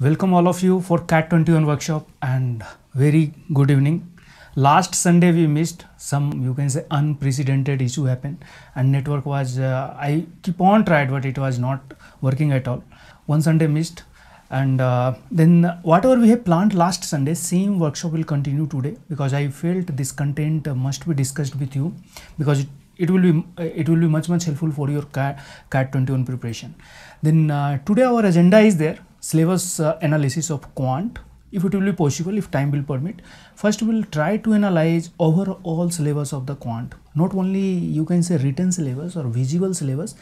Welcome all of you for CAT21 workshop and very good evening. Last Sunday we missed some you can say unprecedented issue happened and network was uh, I keep on tried but it was not working at all. One Sunday missed and uh, then whatever we have planned last Sunday same workshop will continue today because I felt this content must be discussed with you because it it will be it will be much much helpful for your cat cat 21 preparation then uh, today our agenda is there syllabus uh, analysis of quant if it will be possible if time will permit first we will try to analyze overall syllabus of the quant not only you can say written syllabus or visual syllabus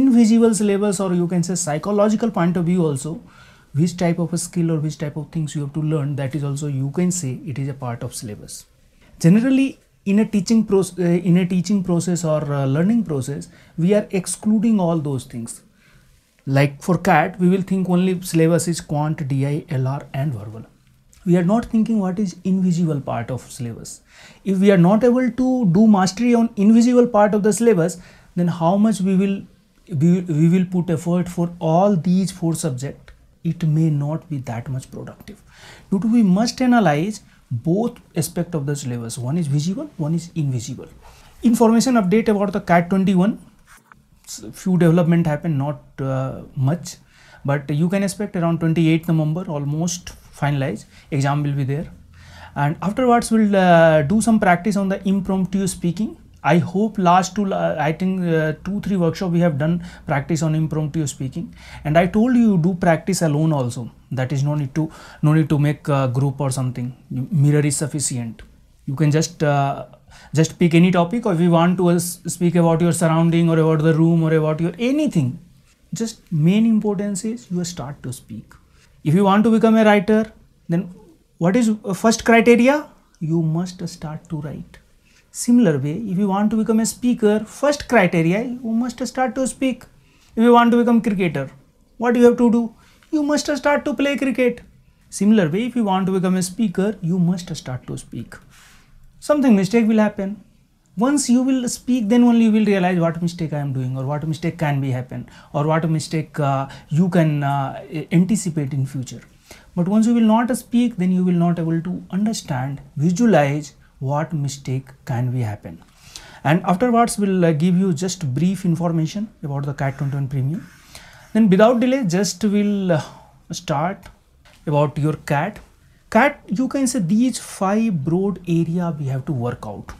invisible syllabus or you can say psychological point of view also which type of skill or which type of things you have to learn that is also you can say it is a part of syllabus generally in a teaching process uh, in a teaching process or learning process we are excluding all those things like for CAT, we will think only syllabus is quant, DI, LR and verbal. We are not thinking what is invisible part of syllabus. If we are not able to do mastery on invisible part of the syllabus, then how much we will we, we will put effort for all these four subject? it may not be that much productive. Due to we must analyze both aspect of the syllabus. One is visible, one is invisible. Information update about the CAT 21 few development happen, not uh, much, but you can expect around twenty eighth November almost finalized. Exam will be there, and afterwards we'll uh, do some practice on the impromptu speaking. I hope last two, uh, I think uh, two, three workshop we have done practice on impromptu speaking. And I told you do practice alone also. That is no need to, no need to make a group or something. Mirror is sufficient. You can just uh, just pick any topic or if you want to uh, speak about your surrounding or about the room or about your anything just main importance is you start to speak if you want to become a writer then what is uh, first criteria you must start to write similar way if you want to become a speaker first criteria you must start to speak if you want to become cricketer what you have to do you must start to play cricket similar way if you want to become a speaker you must start to speak something mistake will happen. Once you will speak, then only you will realize what mistake I am doing or what mistake can be happen or what mistake uh, you can uh, anticipate in future. But once you will not speak, then you will not able to understand, visualize what mistake can be happen. And afterwards, we'll uh, give you just brief information about the CAT 21 Premium. Then without delay, just we'll uh, start about your CAT cat you can say these five broad area we have to work out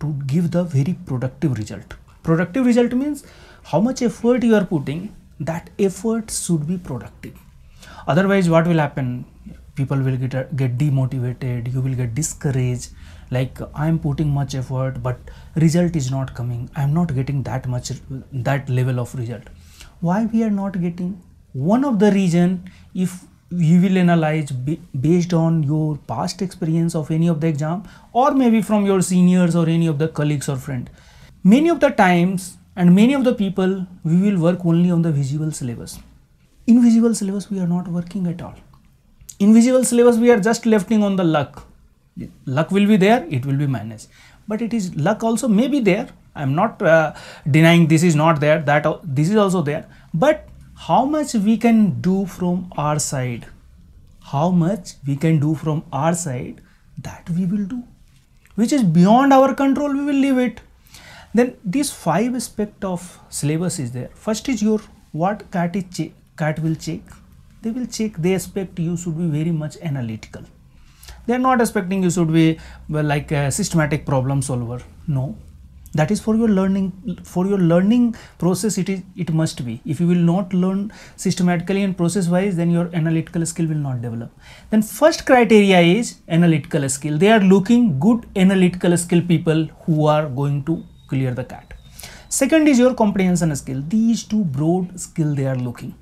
to give the very productive result productive result means how much effort you are putting that effort should be productive otherwise what will happen people will get get demotivated you will get discouraged like i am putting much effort but result is not coming i am not getting that much that level of result why we are not getting one of the reason if you will analyze based on your past experience of any of the exam or maybe from your seniors or any of the colleagues or friend many of the times and many of the people we will work only on the visual syllabus invisible syllabus we are not working at all invisible syllabus we are just lefting on the luck luck will be there it will be minus. but it is luck also may be there i'm not uh, denying this is not there that this is also there but how much we can do from our side how much we can do from our side that we will do which is beyond our control we will leave it then these five aspect of syllabus is there first is your what cat is cat will check they will check they expect you should be very much analytical they are not expecting you should be well, like a systematic problem solver no that is for your learning for your learning process it is it must be if you will not learn systematically and process wise then your analytical skill will not develop then first criteria is analytical skill they are looking good analytical skill people who are going to clear the cat second is your comprehension skill these two broad skill they are looking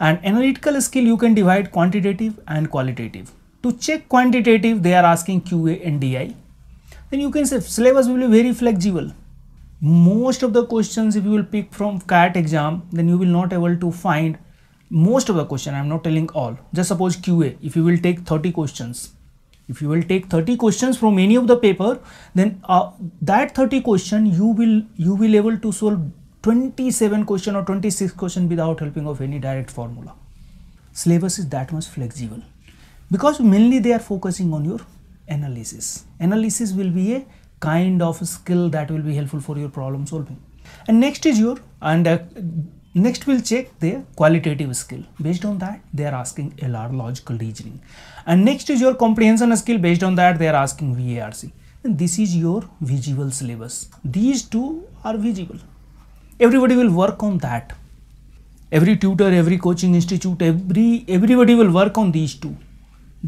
and analytical skill you can divide quantitative and qualitative to check quantitative they are asking qa and di then you can say syllabus will be very flexible most of the questions if you will pick from cat exam then you will not able to find most of the question i'm not telling all just suppose qa if you will take 30 questions if you will take 30 questions from any of the paper then uh, that 30 question you will you will able to solve 27 question or 26 question without helping of any direct formula syllabus is that much flexible because mainly they are focusing on your analysis analysis will be a kind of skill that will be helpful for your problem solving and next is your and uh, next we'll check their qualitative skill based on that they are asking lr logical reasoning and next is your comprehension skill based on that they are asking varc and this is your visual syllabus these two are visible. everybody will work on that every tutor every coaching institute every everybody will work on these two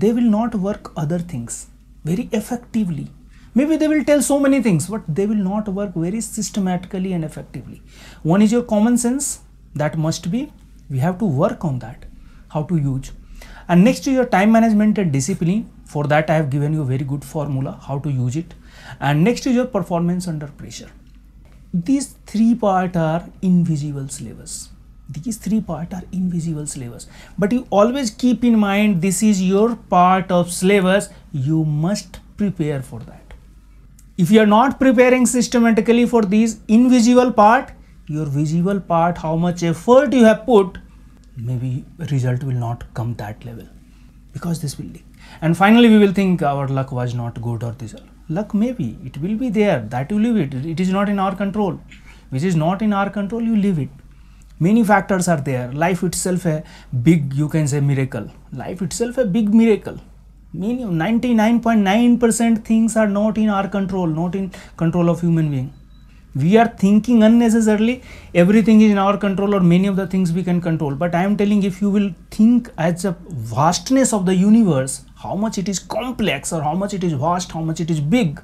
they will not work other things very effectively Maybe they will tell so many things, but they will not work very systematically and effectively. One is your common sense, that must be, we have to work on that, how to use. And next to your time management and discipline, for that I have given you a very good formula, how to use it. And next is your performance under pressure. These three part are invisible slavers. these three part are invisible slavers. but you always keep in mind this is your part of slavers. you must prepare for that if you are not preparing systematically for these invisible part your visible part how much effort you have put maybe result will not come that level because this will leak and finally we will think our luck was not good or this luck maybe it will be there that you leave it it is not in our control which is not in our control you leave it many factors are there life itself a big you can say miracle life itself a big miracle Meaning 99.9 percent things are not in our control not in control of human being we are thinking unnecessarily everything is in our control or many of the things we can control but i am telling if you will think as a vastness of the universe how much it is complex or how much it is vast how much it is big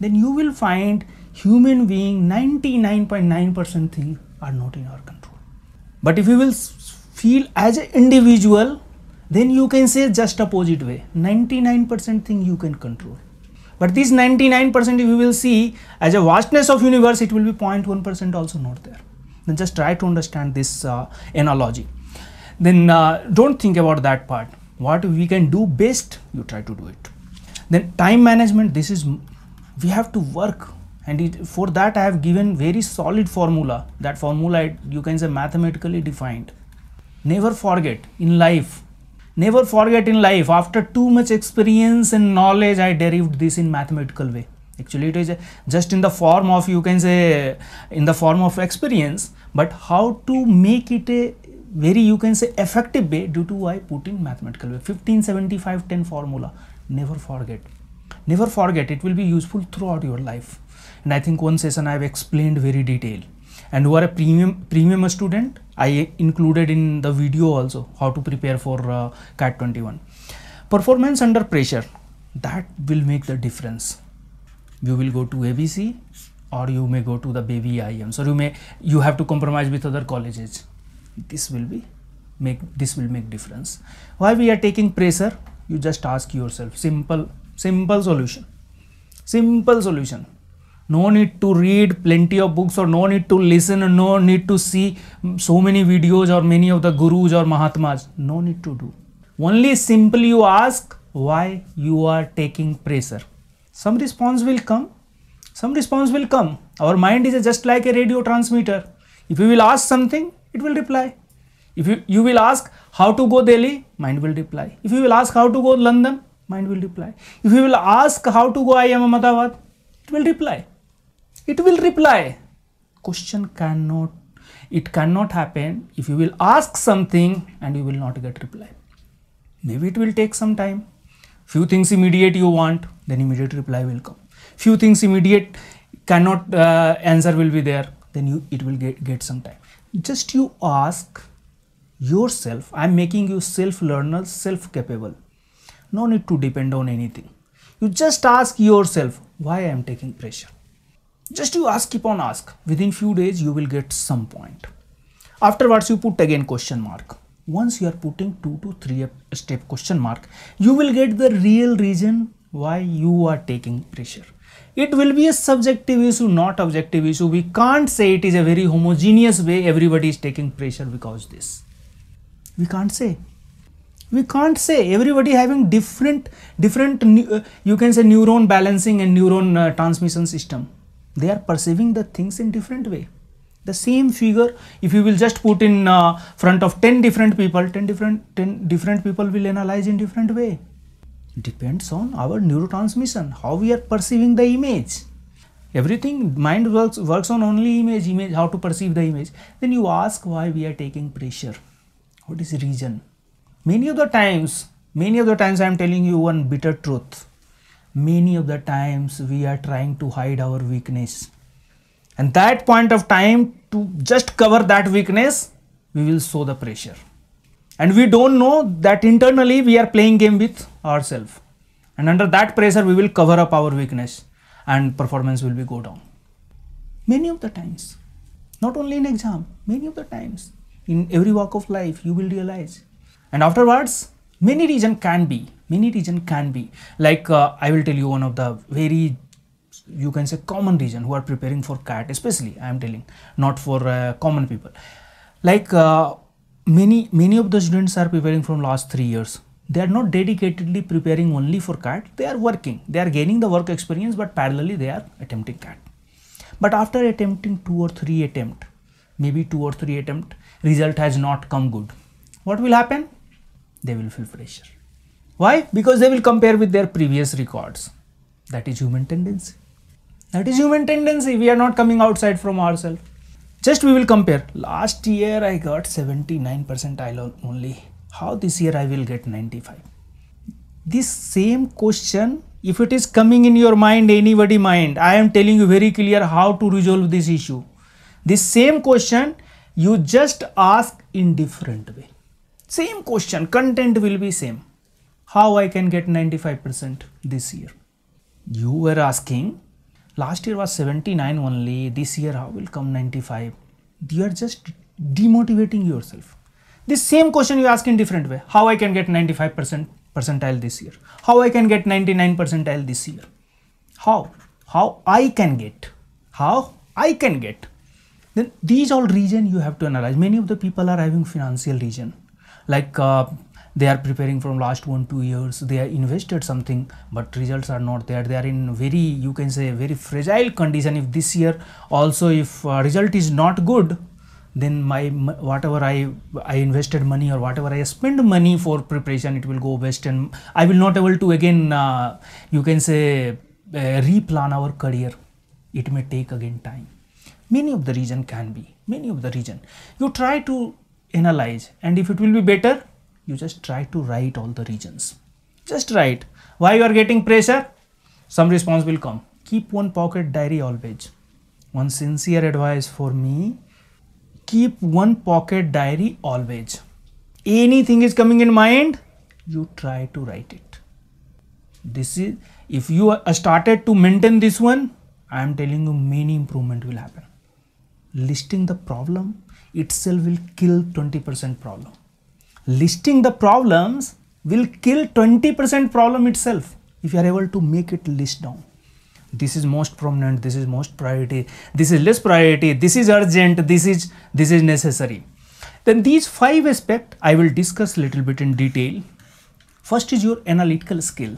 then you will find human being 99.9 percent things are not in our control but if you will feel as an individual then you can say just opposite way 99% thing you can control but this 99% you will see as a vastness of universe it will be 0.1% also not there then just try to understand this uh, analogy then uh, don't think about that part what we can do best you try to do it then time management this is we have to work and it, for that i have given very solid formula that formula you can say mathematically defined never forget in life never forget in life after too much experience and knowledge i derived this in mathematical way actually it is just in the form of you can say in the form of experience but how to make it a very you can say effective way due to i put in mathematical way 1575 10 formula never forget never forget it will be useful throughout your life and i think one session i have explained very detail and who are a premium premium student I included in the video also how to prepare for uh, CAT 21. Performance under pressure that will make the difference. You will go to ABC or you may go to the baby IMs So you may you have to compromise with other colleges. This will be make this will make difference. Why we are taking pressure? You just ask yourself simple simple solution simple solution no need to read plenty of books or no need to listen and no need to see so many videos or many of the gurus or mahatmas no need to do only simply you ask why you are taking pressure some response will come some response will come our mind is just like a radio transmitter if you will ask something it will reply if you, you will ask how to go delhi mind will reply if you will ask how to go london mind will reply if you will ask how to go i am ahmedabad it will reply it will reply question cannot it cannot happen if you will ask something and you will not get reply maybe it will take some time few things immediate you want then immediate reply will come few things immediate cannot uh, answer will be there then you it will get, get some time just you ask yourself i'm making you self learner self capable no need to depend on anything you just ask yourself why i am taking pressure just you ask keep on ask within few days you will get some point afterwards you put again question mark once you are putting two to three step question mark you will get the real reason why you are taking pressure it will be a subjective issue not objective issue we can't say it is a very homogeneous way everybody is taking pressure because this we can't say we can't say everybody having different different uh, you can say neuron balancing and neuron uh, transmission system they are perceiving the things in different way the same figure if you will just put in uh, front of 10 different people 10 different 10 different people will analyze in different way depends on our neurotransmission how we are perceiving the image everything mind works works on only image image how to perceive the image then you ask why we are taking pressure what is the reason many of the times many of the times i am telling you one bitter truth many of the times we are trying to hide our weakness and that point of time to just cover that weakness we will show the pressure and we don't know that internally we are playing game with ourselves and under that pressure we will cover up our weakness and performance will be go down many of the times not only in exam many of the times in every walk of life you will realize and afterwards many reason can be many region can be like uh, i will tell you one of the very you can say common region who are preparing for cat especially i am telling not for uh, common people like uh, many many of the students are preparing from last 3 years they are not dedicatedly preparing only for cat they are working they are gaining the work experience but parallelly they are attempting cat but after attempting two or three attempt maybe two or three attempt result has not come good what will happen they will feel pressure why? Because they will compare with their previous records. That is human tendency. That is human tendency. We are not coming outside from ourselves. Just we will compare. Last year I got 79 percentile only. How this year I will get 95? This same question, if it is coming in your mind, anybody mind, I am telling you very clear how to resolve this issue. This same question you just ask in different way. Same question, content will be same how I can get 95% this year. You were asking last year was 79 only, this year how will come 95? You are just demotivating yourself. This same question you ask in different way. How I can get 95% percentile this year? How I can get 99 percentile this year? How? How I can get? How I can get? Then these all region you have to analyze. Many of the people are having financial region like uh, they are preparing from last one two years they are invested something but results are not there they are in very you can say very fragile condition if this year also if uh, result is not good then my whatever I I invested money or whatever I spend money for preparation, it will go waste, and I will not able to again uh, you can say uh, replan our career. It may take again time. Many of the reason can be many of the reason. You try to analyze, and if it will be better, you just try to write all the regions just write why you are getting pressure some response will come keep one pocket diary always one sincere advice for me keep one pocket diary always anything is coming in mind you try to write it this is if you uh, started to maintain this one i am telling you many improvement will happen listing the problem itself will kill 20% problem listing the problems will kill 20% problem itself if you are able to make it list down this is most prominent this is most priority this is less priority this is urgent this is this is necessary then these five aspect i will discuss little bit in detail first is your analytical skill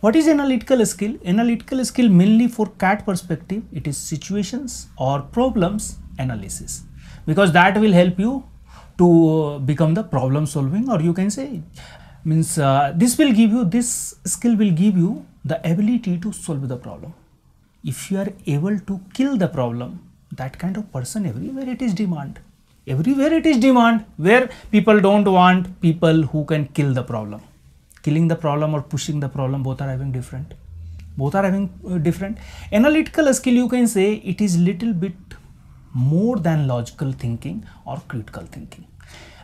what is analytical skill analytical skill mainly for cat perspective it is situations or problems analysis because that will help you to uh, become the problem solving or you can say means uh, this will give you this skill will give you the ability to solve the problem if you are able to kill the problem that kind of person everywhere it is demand everywhere it is demand where people don't want people who can kill the problem killing the problem or pushing the problem both are having different both are having uh, different analytical skill you can say it is little bit more than logical thinking or critical thinking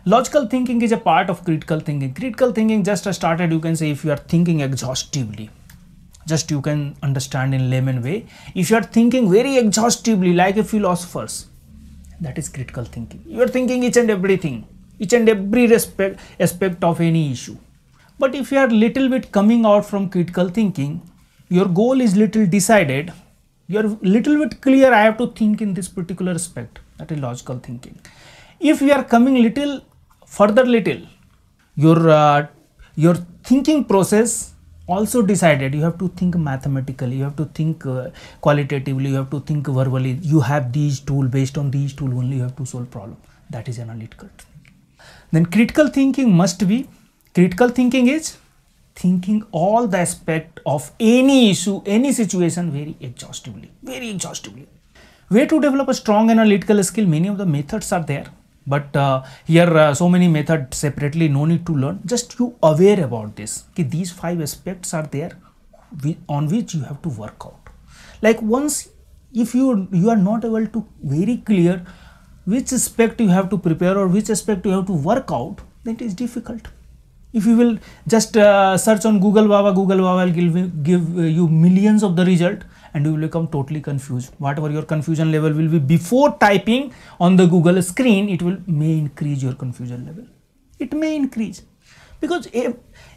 logical thinking is a part of critical thinking critical thinking just started you can say if you are thinking exhaustively just you can understand in layman way if you are thinking very exhaustively like a philosophers that is critical thinking you are thinking each and everything each and every respect aspect of any issue but if you are little bit coming out from critical thinking your goal is little decided you are little bit clear I have to think in this particular aspect that is logical thinking. If you are coming little further little your uh, your thinking process also decided you have to think mathematically you have to think uh, qualitatively you have to think verbally you have these tool based on these tool only you have to solve problem that is analytical thinking. then critical thinking must be critical thinking is thinking all the aspect of any issue, any situation very exhaustively, very exhaustively. Way to develop a strong analytical skill, many of the methods are there. But uh, here uh, so many methods separately, no need to learn. Just you aware about this, okay, these five aspects are there on which you have to work out. Like once if you, you are not able to very clear which aspect you have to prepare or which aspect you have to work out, then it is difficult if you will just uh, search on google baba google baba will give, give uh, you millions of the result and you will become totally confused whatever your confusion level will be before typing on the google screen it will may increase your confusion level it may increase because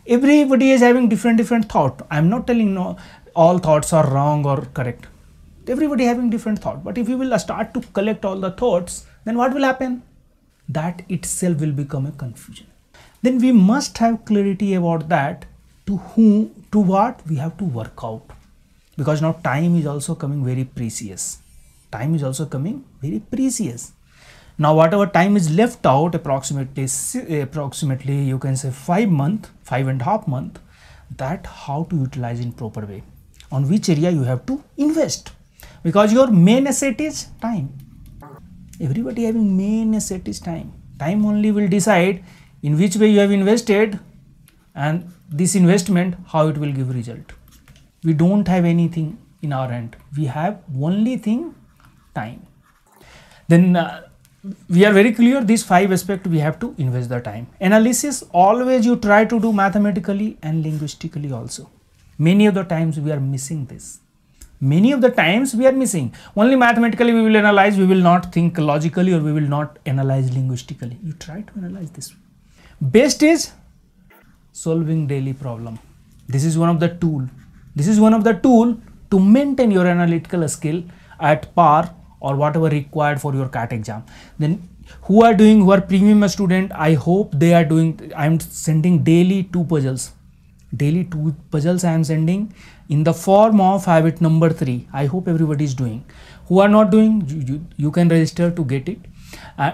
everybody is having different different thought i'm not telling no all thoughts are wrong or correct everybody having different thought but if you will start to collect all the thoughts then what will happen that itself will become a confusion then we must have clarity about that to whom to what we have to work out because now time is also coming very precious time is also coming very precious now whatever time is left out approximately approximately you can say five month five and half month that how to utilize in proper way on which area you have to invest because your main asset is time everybody having main asset is time time only will decide in which way you have invested and this investment how it will give result we don't have anything in our hand we have only thing time then uh, we are very clear these five aspect we have to invest the time analysis always you try to do mathematically and linguistically also many of the times we are missing this many of the times we are missing only mathematically we will analyze we will not think logically or we will not analyze linguistically you try to analyze this best is solving daily problem this is one of the tool this is one of the tool to maintain your analytical skill at par or whatever required for your cat exam then who are doing who are premium student i hope they are doing i'm sending daily two puzzles daily two puzzles i am sending in the form of habit number three i hope everybody is doing who are not doing you, you, you can register to get it uh,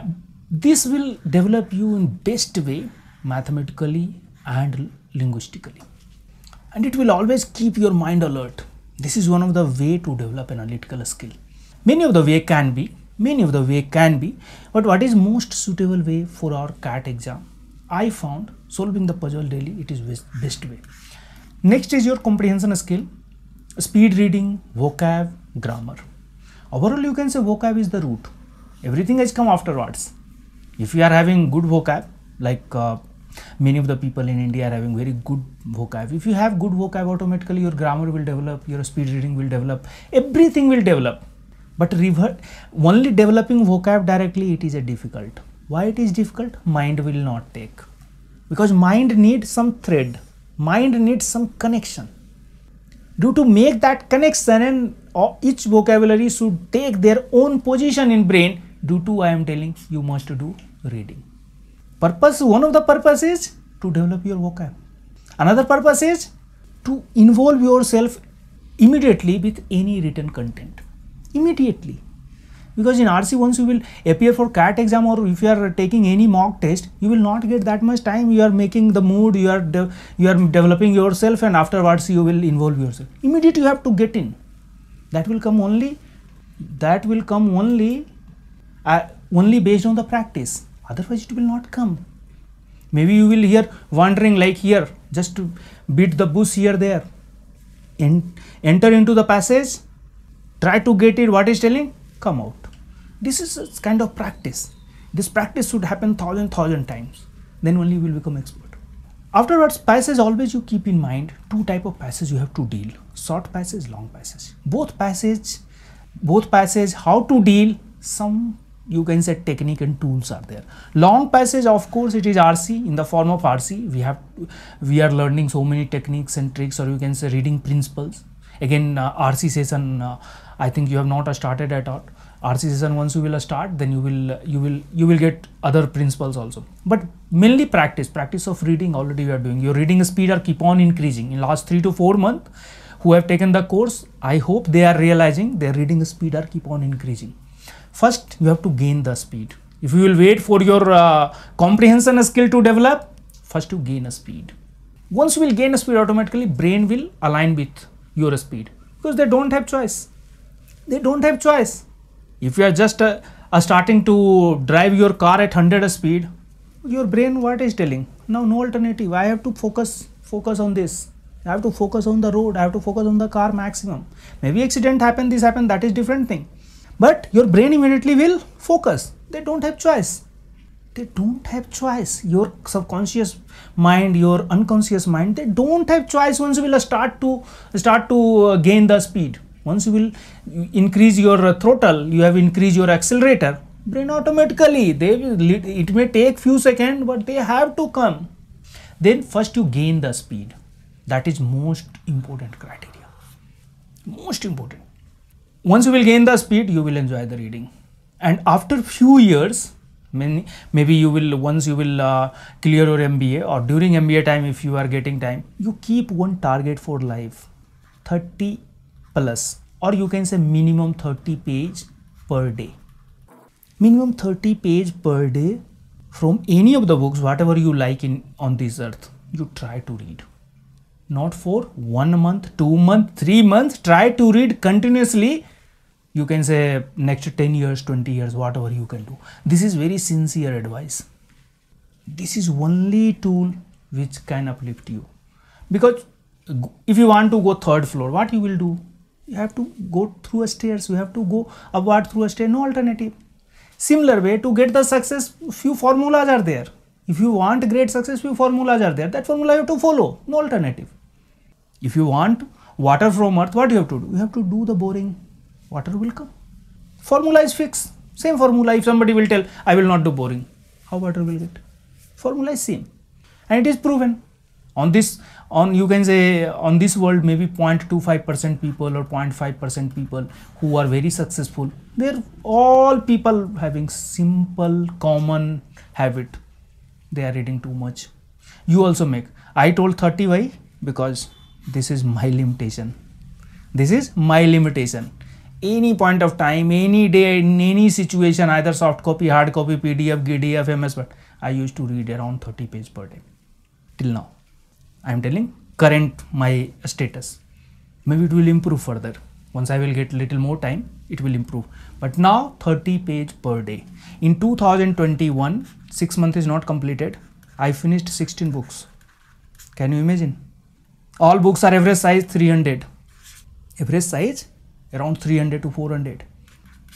this will develop you in best way mathematically and linguistically. And it will always keep your mind alert. This is one of the way to develop analytical skill. Many of the way can be, many of the way can be, but what is most suitable way for our CAT exam? I found solving the puzzle daily, it is best way. Next is your comprehension skill, speed reading, vocab, grammar. Overall, you can say vocab is the root. Everything has come afterwards. If you are having good vocab, like uh, many of the people in India are having very good vocab. If you have good vocab, automatically your grammar will develop, your speed reading will develop, everything will develop. But revert, only developing vocab directly, it is a difficult. Why it is difficult? Mind will not take. Because mind needs some thread. Mind needs some connection. Due to make that connection and uh, each vocabulary should take their own position in brain due to I am telling you must do reading. Purpose, one of the purpose is to develop your vocab. Another purpose is to involve yourself immediately with any written content. Immediately. Because in RC, once you will appear for CAT exam or if you are taking any mock test, you will not get that much time. You are making the mood, you are, you are developing yourself and afterwards you will involve yourself. Immediately you have to get in. That will come only, that will come only, uh, only based on the practice otherwise it will not come maybe you will hear wandering like here just beat the bush here there en enter into the passage try to get it what is telling come out this is a kind of practice this practice should happen thousand thousand times then only you will become expert afterwards passage always you keep in mind two type of passage you have to deal short passage long passage both passage both passage how to deal some you can say technique and tools are there long passage of course it is rc in the form of rc we have we are learning so many techniques and tricks or you can say reading principles again uh, rc session uh, i think you have not started at all rc session once you will start then you will you will you will get other principles also but mainly practice practice of reading already we are doing your reading speed are keep on increasing in last 3 to 4 month who have taken the course i hope they are realizing their reading speed are keep on increasing first you have to gain the speed if you will wait for your uh, comprehension skill to develop first you gain a speed once you will gain a speed automatically brain will align with your speed because they don't have choice they don't have choice if you are just uh, uh, starting to drive your car at 100 speed your brain what is telling now no alternative i have to focus focus on this i have to focus on the road i have to focus on the car maximum maybe accident happened this happened that is different thing but your brain immediately will focus they don't have choice they don't have choice your subconscious mind your unconscious mind they don't have choice once you will start to start to uh, gain the speed once you will increase your throttle you have increased your accelerator brain automatically they it may take few seconds but they have to come then first you gain the speed that is most important criteria most important once you will gain the speed you will enjoy the reading and after few years many, maybe you will once you will uh, clear your mba or during mba time if you are getting time you keep one target for life 30 plus or you can say minimum 30 page per day minimum 30 page per day from any of the books whatever you like in on this earth you try to read not for one month two month three months try to read continuously you can say next 10 years 20 years whatever you can do this is very sincere advice this is only tool which can uplift you because if you want to go third floor what you will do you have to go through a stairs you have to go upward through a stair no alternative similar way to get the success few formulas are there if you want great success few formulas are there that formula you have to follow no alternative if you want water from earth what you have to do you have to do the boring water will come. Formula is fixed, same formula if somebody will tell I will not do boring, how water will get? Formula is same and it is proven. On this, on you can say on this world maybe 0.25% people or 0.5% people who are very successful, they're all people having simple common habit. They are reading too much. You also make. I told 30 why because this is my limitation. This is my limitation any point of time, any day, in any situation, either soft copy, hard copy, PDF, GDF, MS But I used to read around 30 pages per day till now. I am telling current my status. Maybe it will improve further. Once I will get little more time, it will improve. But now 30 page per day. In 2021, six month is not completed. I finished 16 books. Can you imagine? All books are average size 300. Average size around 300 to 400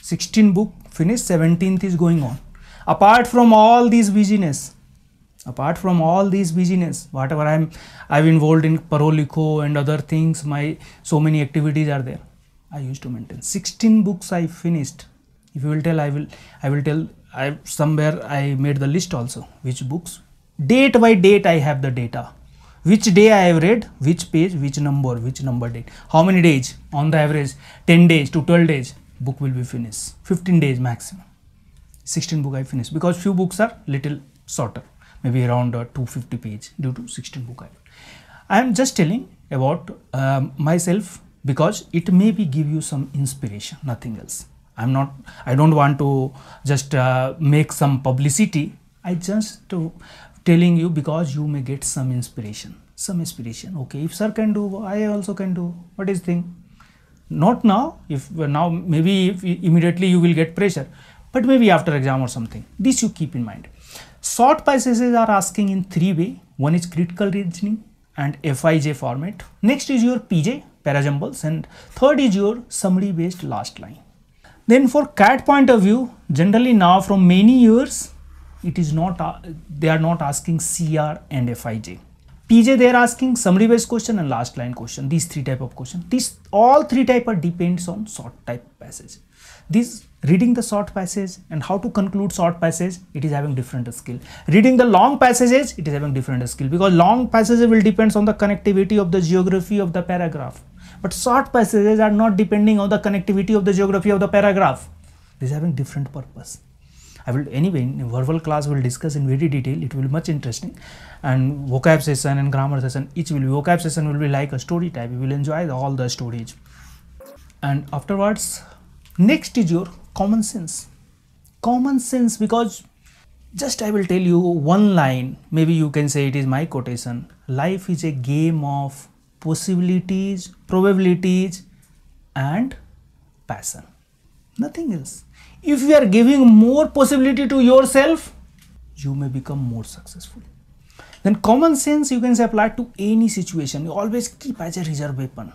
16 book finished 17th is going on apart from all these busyness apart from all these busyness whatever i'm i've involved in parolico and other things my so many activities are there i used to maintain 16 books i finished if you will tell i will i will tell i somewhere i made the list also which books date by date i have the data which day I have read, which page, which number, which number date, how many days on the average 10 days to 12 days book will be finished, 15 days maximum, 16 book I finished because few books are little shorter, maybe around uh, 250 page due to 16 book I read. I am just telling about um, myself because it may be give you some inspiration, nothing else. I'm not, I don't want to just uh, make some publicity. I just to telling you because you may get some inspiration some inspiration okay if sir can do i also can do what is thing not now if now maybe if immediately you will get pressure but maybe after exam or something this you keep in mind short passages are asking in three way one is critical reasoning and fij format next is your pj parajumbles and third is your summary based last line then for cat point of view generally now from many years it is not, uh, they are not asking CR and FIJ. PJ they are asking summary based question and last line question, these three type of question. These all three type are depends on short type passage. This reading the short passage and how to conclude short passage it is having different skill reading the long passages it is having different skill because long passages will depends on the connectivity of the geography of the paragraph but short passages are not depending on the connectivity of the geography of the paragraph this is having different purpose I will anyway in verbal class will discuss in very detail. It will be much interesting, and vocab session and grammar session each will be vocab session will be like a story type. You will enjoy all the stories. and afterwards next is your common sense. Common sense because just I will tell you one line. Maybe you can say it is my quotation. Life is a game of possibilities, probabilities, and passion. Nothing else if you are giving more possibility to yourself you may become more successful then common sense you can say apply to any situation you always keep as a reserve weapon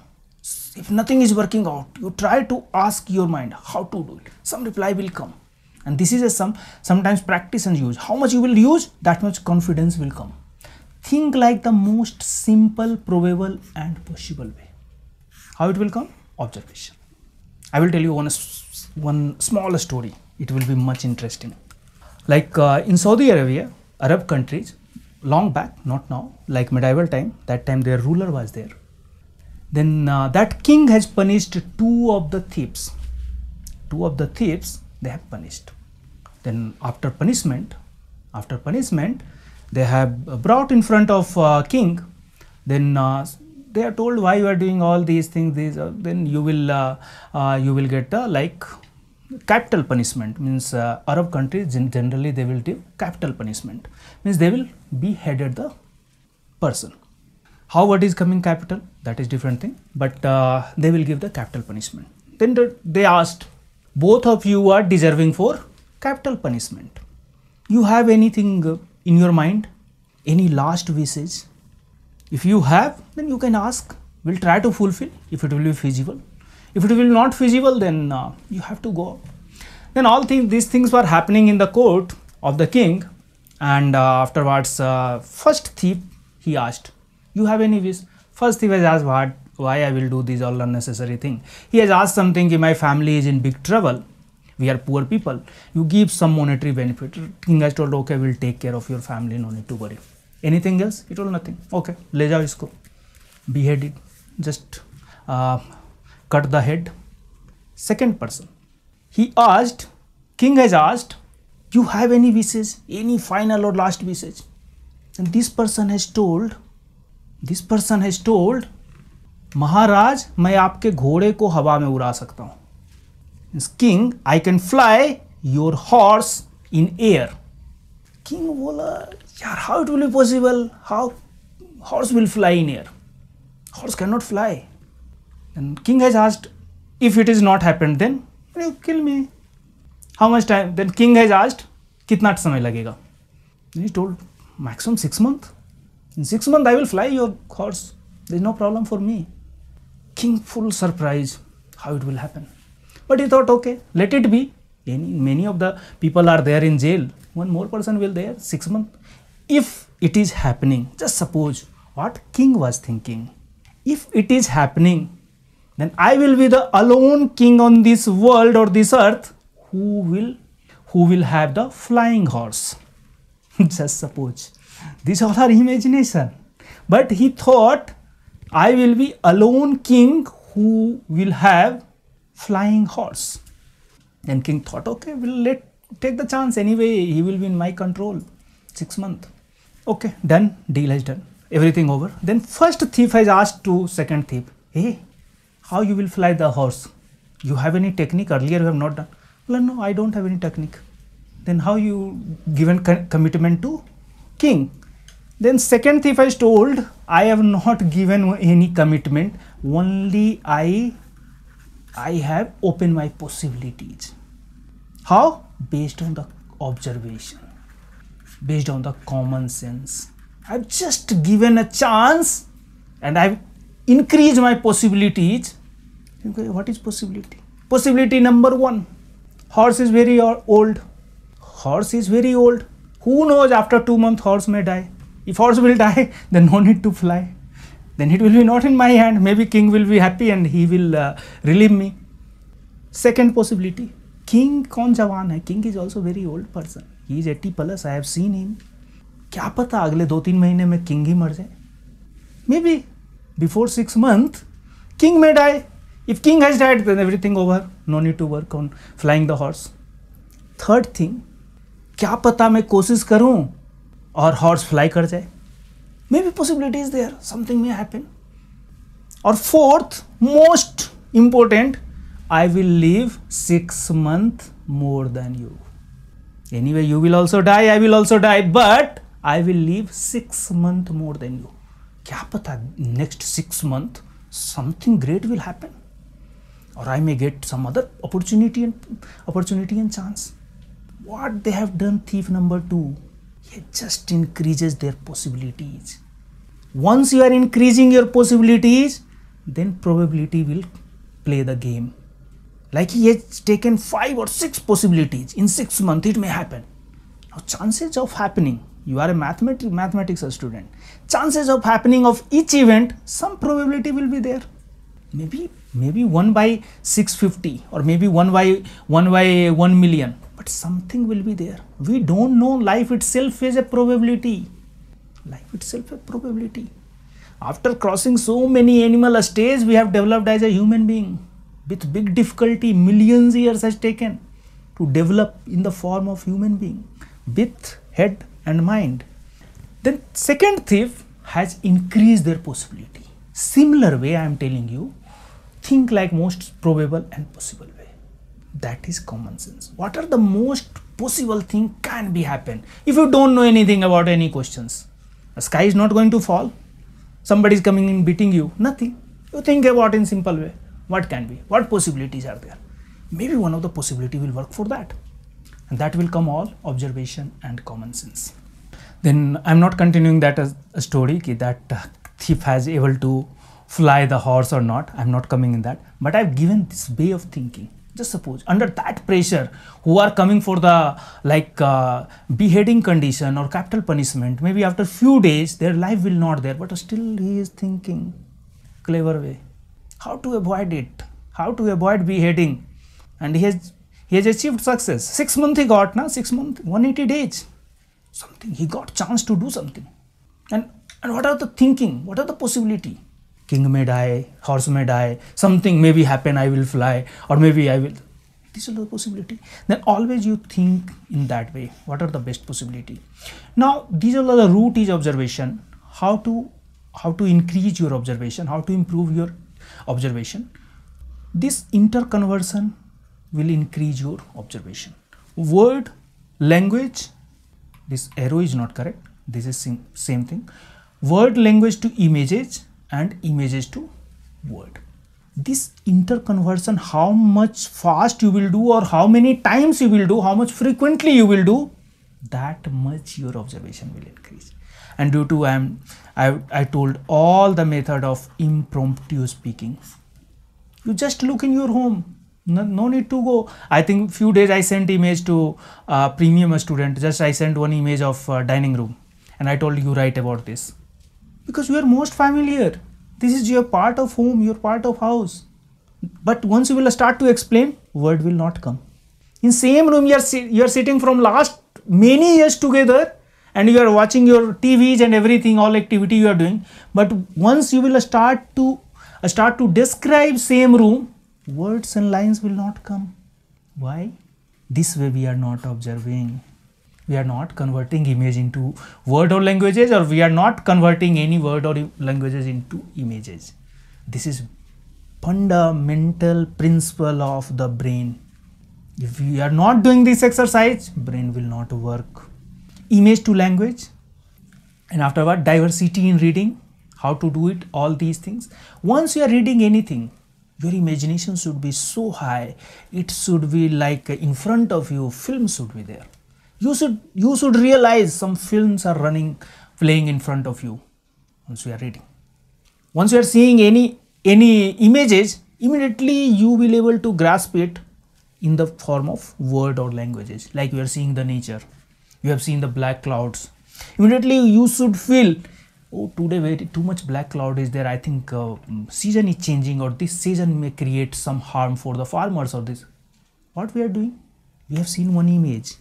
if nothing is working out you try to ask your mind how to do it some reply will come and this is a some sometimes practice and use how much you will use that much confidence will come think like the most simple probable and possible way how it will come observation i will tell you one one small story it will be much interesting like uh, in saudi arabia arab countries long back not now like medieval time that time their ruler was there then uh, that king has punished two of the thieves two of the thieves they have punished then after punishment after punishment they have brought in front of uh, king then uh, they are told why you are doing all these things these uh, then you will uh, uh, you will get uh, like capital punishment means uh, Arab countries generally they will give capital punishment means they will beheaded the person. How what is coming capital that is different thing but uh, they will give the capital punishment. Then the, they asked both of you are deserving for capital punishment. You have anything in your mind any last wishes? If you have then you can ask we'll try to fulfill if it will be feasible if it will not feasible, then uh, you have to go. Then all things, these things were happening in the court of the king. And uh, afterwards, uh, first thief, he asked, you have any wish? First thief has asked, what, why I will do these all unnecessary thing? He has asked something, my family is in big trouble. We are poor people. You give some monetary benefit. King has told, okay, we'll take care of your family, no need to worry. Anything else? He told nothing. Okay, lejao isko. Beheaded. Just uh, cut the head second person he asked king has asked you have any wishes any final or last wishes and this person has told this person has told maharaj mai aapke ghode ko hawa mein ura sakta hu king king i can fly your horse in air king bola yaar how it will be possible how horse will fly in air horse cannot fly And king has asked, if it is not happened, then you kill me. How much time? Then king has asked, कितना समय लगेगा? Then he told, maximum six month. In six month I will fly your horse. There is no problem for me. King full surprise how it will happen. But he thought, okay, let it be. Any, many of the people are there in jail. One more person will there six month. If it is happening, just suppose what king was thinking. If it is happening, then I will be the alone king on this world or this earth who will who will have the flying horse. Just suppose. These all are imagination. But he thought I will be alone king who will have flying horse. Then king thought, okay, we'll let take the chance anyway. He will be in my control. Six month. Okay, done. Deal is done. Everything over. Then first thief has asked to second thief, hey, how you will fly the horse you have any technique earlier you have not done well no i don't have any technique then how you given commitment to king then second thief is told i have not given any commitment only i i have opened my possibilities how based on the observation based on the common sense i've just given a chance and i've increase my possibilities okay, what is possibility possibility number 1 horse is very old horse is very old who knows after 2 month horse may die if horse will die then no need to fly then it will be not in my hand maybe king will be happy and he will uh, relieve me second possibility king kaun jawan hai king is also very old person he is 80 plus i have seen him kya pata agle 2 3 mahine mein king hi mar jaye maybe before 6 months, king may die. If king has died, then everything over. No need to work on flying the horse. Third thing, क्या पता मैं कोशिश करूं और horse fly कर जाए Maybe possibility is there. Something may happen. Or fourth, most important, I will live six six more than you. anyway you will also die i will also die but i will live 6 month more than you Kya pata? Next six month something great will happen, or I may get some other opportunity and opportunity and chance. what they have done thief number 2 it just increases their possibilities once you are increasing your possibilities then probability will play the game like he has taken five or six possibilities in six months it may happen now chances of happening you are a mathematics, mathematics student, chances of happening of each event, some probability will be there. Maybe, maybe 1 by 650 or maybe 1 by 1 by 1 million, but something will be there. We don't know life itself is a probability. Life itself a probability. After crossing so many animal stages, we have developed as a human being. With big difficulty, millions years has taken to develop in the form of human being with head, and mind. Then second thief has increased their possibility. Similar way I am telling you, think like most probable and possible way. That is common sense. What are the most possible thing can be happen if you don't know anything about any questions? The sky is not going to fall. Somebody is coming in beating you. Nothing. You think about in simple way. What can be? What possibilities are there? Maybe one of the possibility will work for that and that will come all observation and common sense then i'm not continuing that as a story that uh, thief has able to fly the horse or not i'm not coming in that but i've given this way of thinking just suppose under that pressure who are coming for the like uh, beheading condition or capital punishment maybe after few days their life will not there but still he is thinking clever way how to avoid it how to avoid beheading and he has he has achieved success six months he got now six months, 180 days something he got chance to do something and and what are the thinking what are the possibility king may die horse may die something maybe happen i will fly or maybe i will these are the possibility then always you think in that way what are the best possibility now these are the root is observation how to how to increase your observation how to improve your observation this interconversion will increase your observation. Word, language, this arrow is not correct. This is same, same thing. Word language to images and images to word. This interconversion, how much fast you will do or how many times you will do, how much frequently you will do, that much your observation will increase. And due to I'm, I, I told all the method of impromptu speaking. You just look in your home, no, no, need to go i think few days i sent image to uh, premium student just i sent one image of uh, dining room and i told you write about this because you are most familiar this is your part of home your part of house but once you will start to explain word will not come in same room you are, si you are sitting from last many years together and you are watching your tvs and everything all activity you are doing but once you will start to start to describe same room words and lines will not come. Why? This way we are not observing. We are not converting image into word or languages or we are not converting any word or languages into images. This is fundamental principle of the brain. If we are not doing this exercise, brain will not work. Image to language and after that diversity in reading, how to do it, all these things. Once you are reading anything, your imagination should be so high it should be like in front of you film should be there you should you should realize some films are running playing in front of you once you are reading once you are seeing any any images immediately you will be able to grasp it in the form of word or languages like you are seeing the nature you have seen the black clouds immediately you should feel oh today very too much black cloud is there i think uh, season is changing or this season may create some harm for the farmers or this what we are doing we have seen one image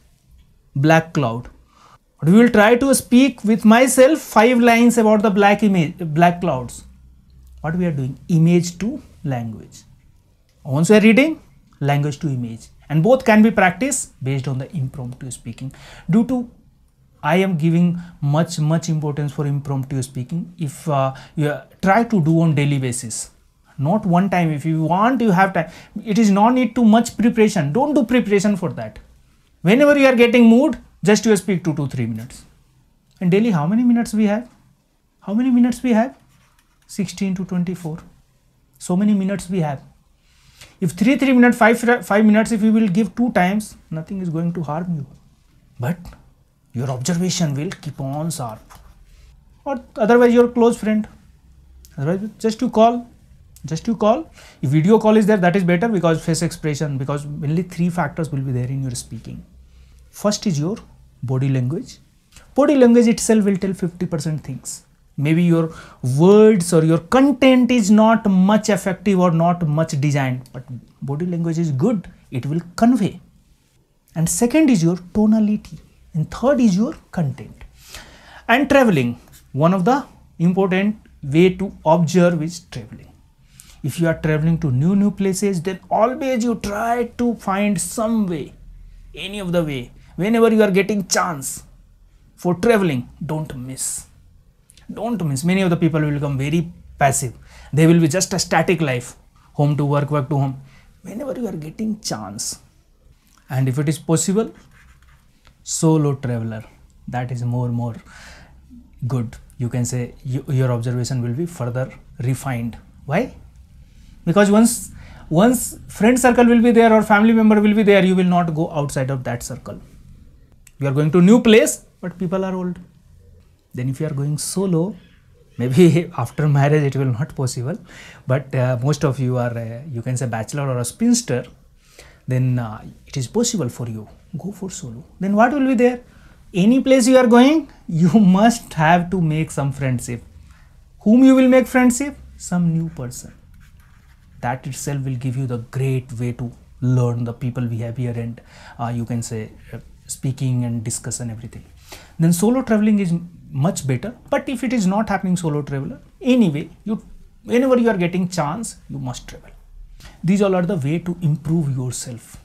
black cloud we will try to speak with myself five lines about the black image black clouds what we are doing image to language once we are reading language to image and both can be practiced based on the impromptu speaking due to I am giving much much importance for impromptu speaking. If uh, you try to do on daily basis, not one time. If you want, you have time. It is no need too much preparation. Don't do preparation for that. Whenever you are getting mood, just you speak two to three minutes. And daily, how many minutes we have? How many minutes we have? 16 to 24. So many minutes we have if 3 3 minutes 5 5 minutes if you will give two times nothing is going to harm you but your observation will keep on sharp or otherwise your close friend otherwise just to call just you call if video call is there that is better because face expression because only three factors will be there in your speaking first is your body language body language itself will tell 50% things maybe your words or your content is not much effective or not much designed but body language is good it will convey and second is your tonality and third is your content and traveling one of the important way to observe is traveling if you are traveling to new new places then always you try to find some way any of the way whenever you are getting chance for traveling don't miss don't miss many of the people will become very passive they will be just a static life home to work work to home whenever you are getting chance and if it is possible solo traveler that is more more good you can say you, your observation will be further refined why because once once friend circle will be there or family member will be there you will not go outside of that circle you are going to new place but people are old then if you are going solo maybe after marriage it will not possible but uh, most of you are uh, you can say bachelor or a spinster then uh, it is possible for you go for solo then what will be there any place you are going you must have to make some friendship whom you will make friendship some new person that itself will give you the great way to learn the people we have here, and uh, you can say uh, speaking and discuss and everything then solo traveling is much better but if it is not happening solo traveler anyway you whenever you are getting chance you must travel these all are the way to improve yourself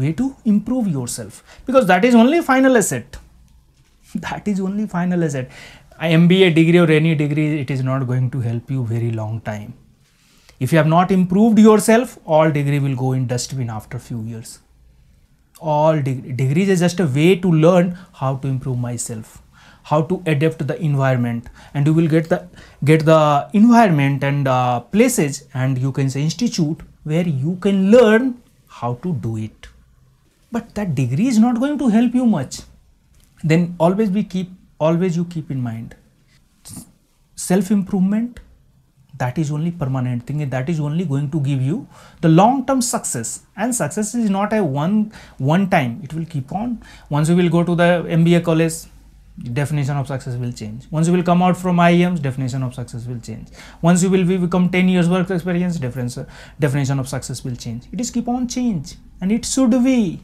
way to improve yourself because that is only final asset that is only final asset mba degree or any degree it is not going to help you very long time if you have not improved yourself all degree will go in dustbin after few years all deg degrees is just a way to learn how to improve myself how to adapt to the environment and you will get the get the environment and uh, places and you can say institute where you can learn how to do it but that degree is not going to help you much then always we keep always you keep in mind self improvement that is only permanent thing that is only going to give you the long term success and success is not a one one time it will keep on once you will go to the mba college definition of success will change once you will come out from IIMs, definition of success will change once you will be become 10 years work experience definition definition of success will change it is keep on change and it should be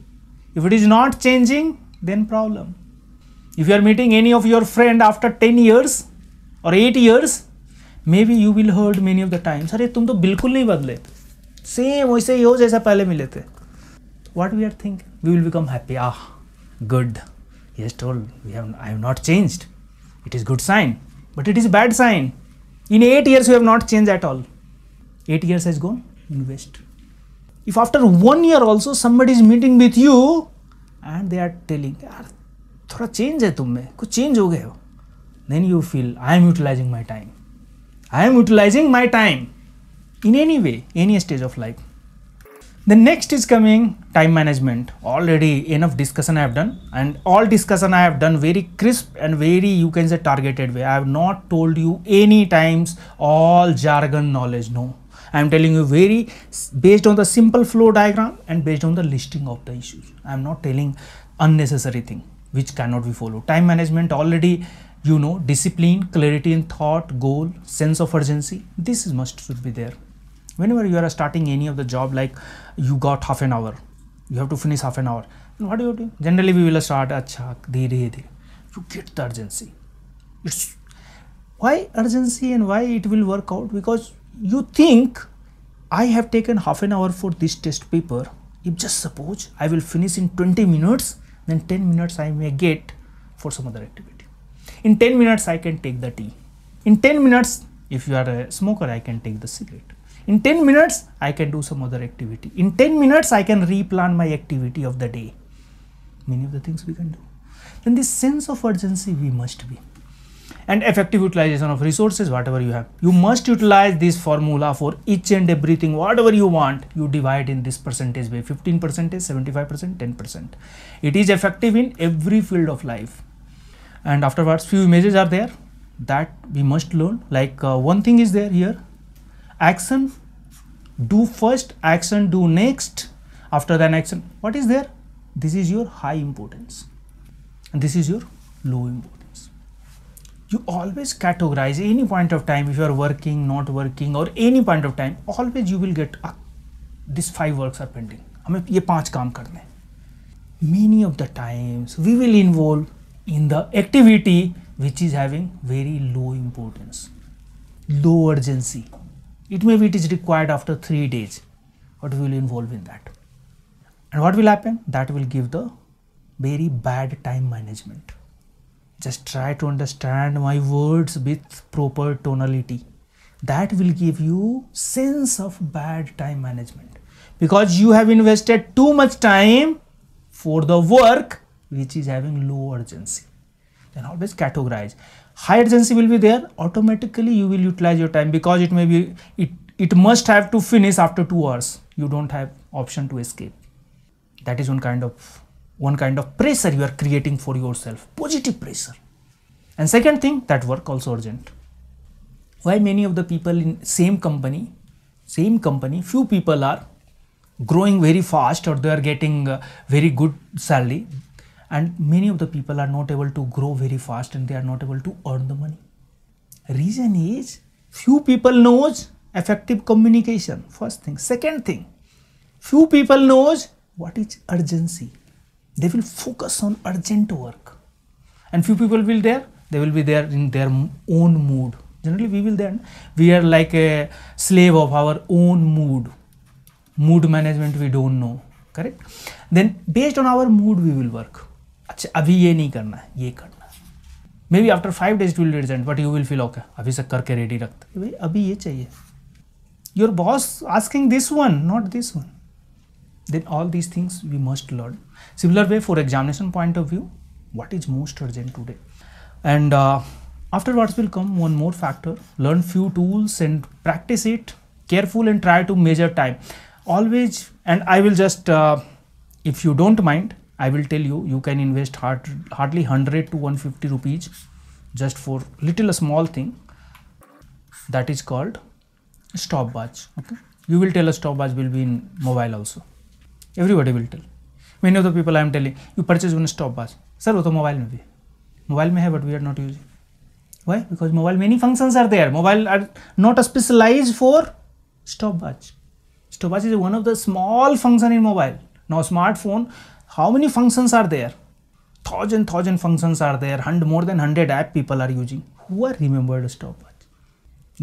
if it is not changing, then problem. If you are meeting any of your friend after 10 years or 8 years, maybe you will heard many of the times, Sorry, you तो बिल्कुल नहीं Same, same वैसे ही हो what we are thinking we will become happy ah good yes told we have i have not changed it is good sign but it is bad sign in 8 years you have not changed at all 8 years has gone in waste if after one year also somebody is meeting with you and they are telling यार थोड़ा change है तुम में change change हो then you feel I am utilizing my time I am utilizing my time in any way any stage of life the next is coming time management already enough discussion I have done and all discussion I have done very crisp and very you can say targeted way I have not told you any times all jargon knowledge no I am telling you very based on the simple flow diagram and based on the listing of the issues. I am not telling unnecessary thing which cannot be followed. Time management already you know discipline, clarity in thought, goal, sense of urgency. This is must should be there. Whenever you are starting any of the job like you got half an hour, you have to finish half an hour. And what do you do? Generally we will start a dhere, dhere. You get the urgency. It's why urgency and why it will work out because you think I have taken half an hour for this test paper if just suppose I will finish in 20 minutes then 10 minutes I may get for some other activity. In 10 minutes I can take the tea. In 10 minutes if you are a smoker I can take the cigarette. In 10 minutes I can do some other activity. In 10 minutes I can replan my activity of the day. Many of the things we can do. Then this sense of urgency we must be and effective utilization of resources whatever you have you must utilize this formula for each and everything whatever you want you divide in this percentage way 15 percent is 75 percent 10 percent it is effective in every field of life and afterwards few images are there that we must learn like uh, one thing is there here action do first action do next after that action what is there this is your high importance and this is your low importance you always categorize any point of time if you are working not working or any point of time always you will get uh, ah, this five works are pending many of the times we will involve in the activity which is having very low importance low urgency it may be it is required after three days but we will involve in that and what will happen that will give the very bad time management just try to understand my words with proper tonality. That will give you sense of bad time management because you have invested too much time for the work which is having low urgency. Then always categorize. High urgency will be there, automatically you will utilize your time because it may be it it must have to finish after two hours. You don't have option to escape. That is one kind of one kind of pressure you are creating for yourself positive pressure and second thing that work also urgent why many of the people in same company same company few people are growing very fast or they are getting uh, very good salary and many of the people are not able to grow very fast and they are not able to earn the money reason is few people knows effective communication first thing second thing few people knows what is urgency they will focus on urgent work and few people will there they will be there in their own mood generally we will then we are like a slave of our own mood mood management we don't know correct then based on our mood we will work अच्छा अभी ये नहीं करना है ये करना है maybe after five days will regent but you will feel okay अभी से करके रेडी रखते भाई अभी ये चाहिए your boss asking this one not this one then all these things we must learn similar way for examination point of view what is most urgent today and uh, afterwards will come one more factor learn few tools and practice it careful and try to measure time always and i will just uh, if you don't mind i will tell you you can invest hard, hardly 100 to 150 rupees just for little small thing that is called stopwatch okay you will tell a stopwatch will be in mobile also everybody will tell many of the people I am telling you purchase one stopwatch sir वो तो mobile में भी mobile में है but we are not using why because mobile many functions are there mobile are not specialize for stopwatch stopwatch is one of the small function in mobile now smartphone how many functions are there thousand thousand functions are there and more than 100 app people are using who are remembered stopwatch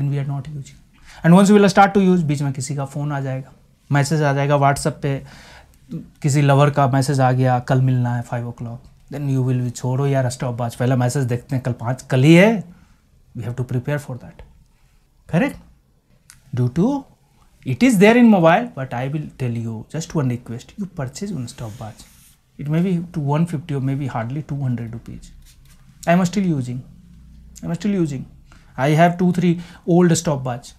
and we are not using and once we will start to use बीच में किसी का phone आ जाएगा message आ जाएगा WhatsApp पे किसी lover का message आ गया कल मिलना है five o'clock then you will भी छोड़ो यार स्टॉप वॉच पहला मैसेज देखते हैं कल पाँच कल ही है we have to prepare for that correct do to it is there in mobile but I will tell you just one request you purchase one stopwatch it may be two one fifty may be hardly two hundred rupees I am still using I am still using I have two three old stopwatch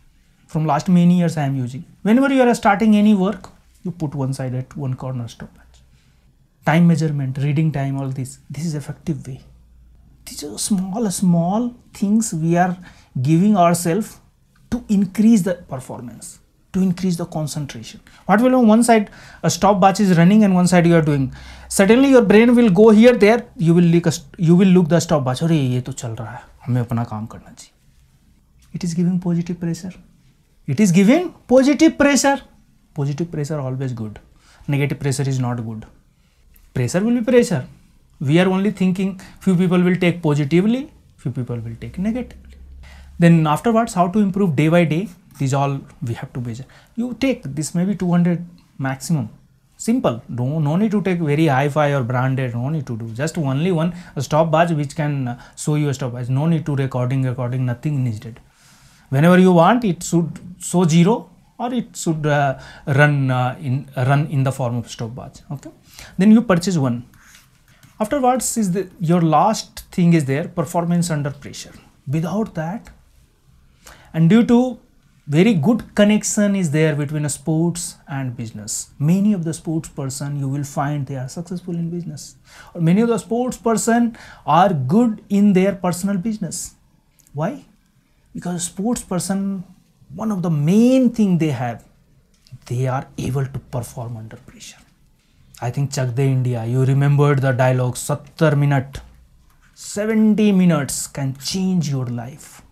from last many years I am using whenever you are starting any work you put one side at one corner stop time measurement reading time all this this is effective way these are small small things we are giving ourselves to increase the performance to increase the concentration what will on one side a stop batch is running and one side you are doing suddenly your brain will go here there you will look you will look the stop batch ye to chal raha hai. है apna kaam karna करना it is giving positive pressure it is giving positive pressure positive pressure always good negative pressure is not good pressure will be pressure we are only thinking few people will take positively few people will take negatively then afterwards how to improve day by day these all we have to measure you take this maybe 200 maximum simple no, no need to take very high five or branded no need to do just only one stopwatch which can uh, show you a stopwatch no need to recording recording nothing needed whenever you want it should show zero or it should uh, run uh, in run in the form of stopwatch okay then you purchase one afterwards is the your last thing is there performance under pressure without that and due to very good connection is there between sports and business many of the sports person you will find they are successful in business or many of the sports person are good in their personal business why because sports person one of the main thing they have, they are able to perform under pressure. I think Chak De India, you remembered the dialogue, 70 minute, 70 minutes can change your life.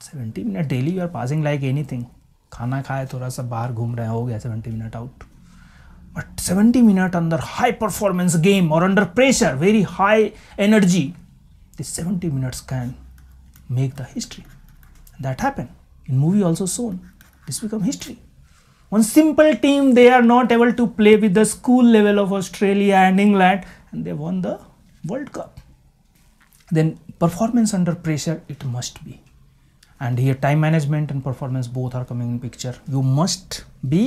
70 minute daily you are passing like anything. खाना खाए थोड़ा सा बाहर घूम रहे हो गया 70 minute out but 70 minute अंदर हाई परफॉर्मेंस गेम और under pressure very high energy this 70 minutes can make the history that happen in movie also shown this become history one simple team they are not able to play with the school level of australia and england and they won the world cup then performance under pressure it must be and here time management and performance both are coming in picture you must be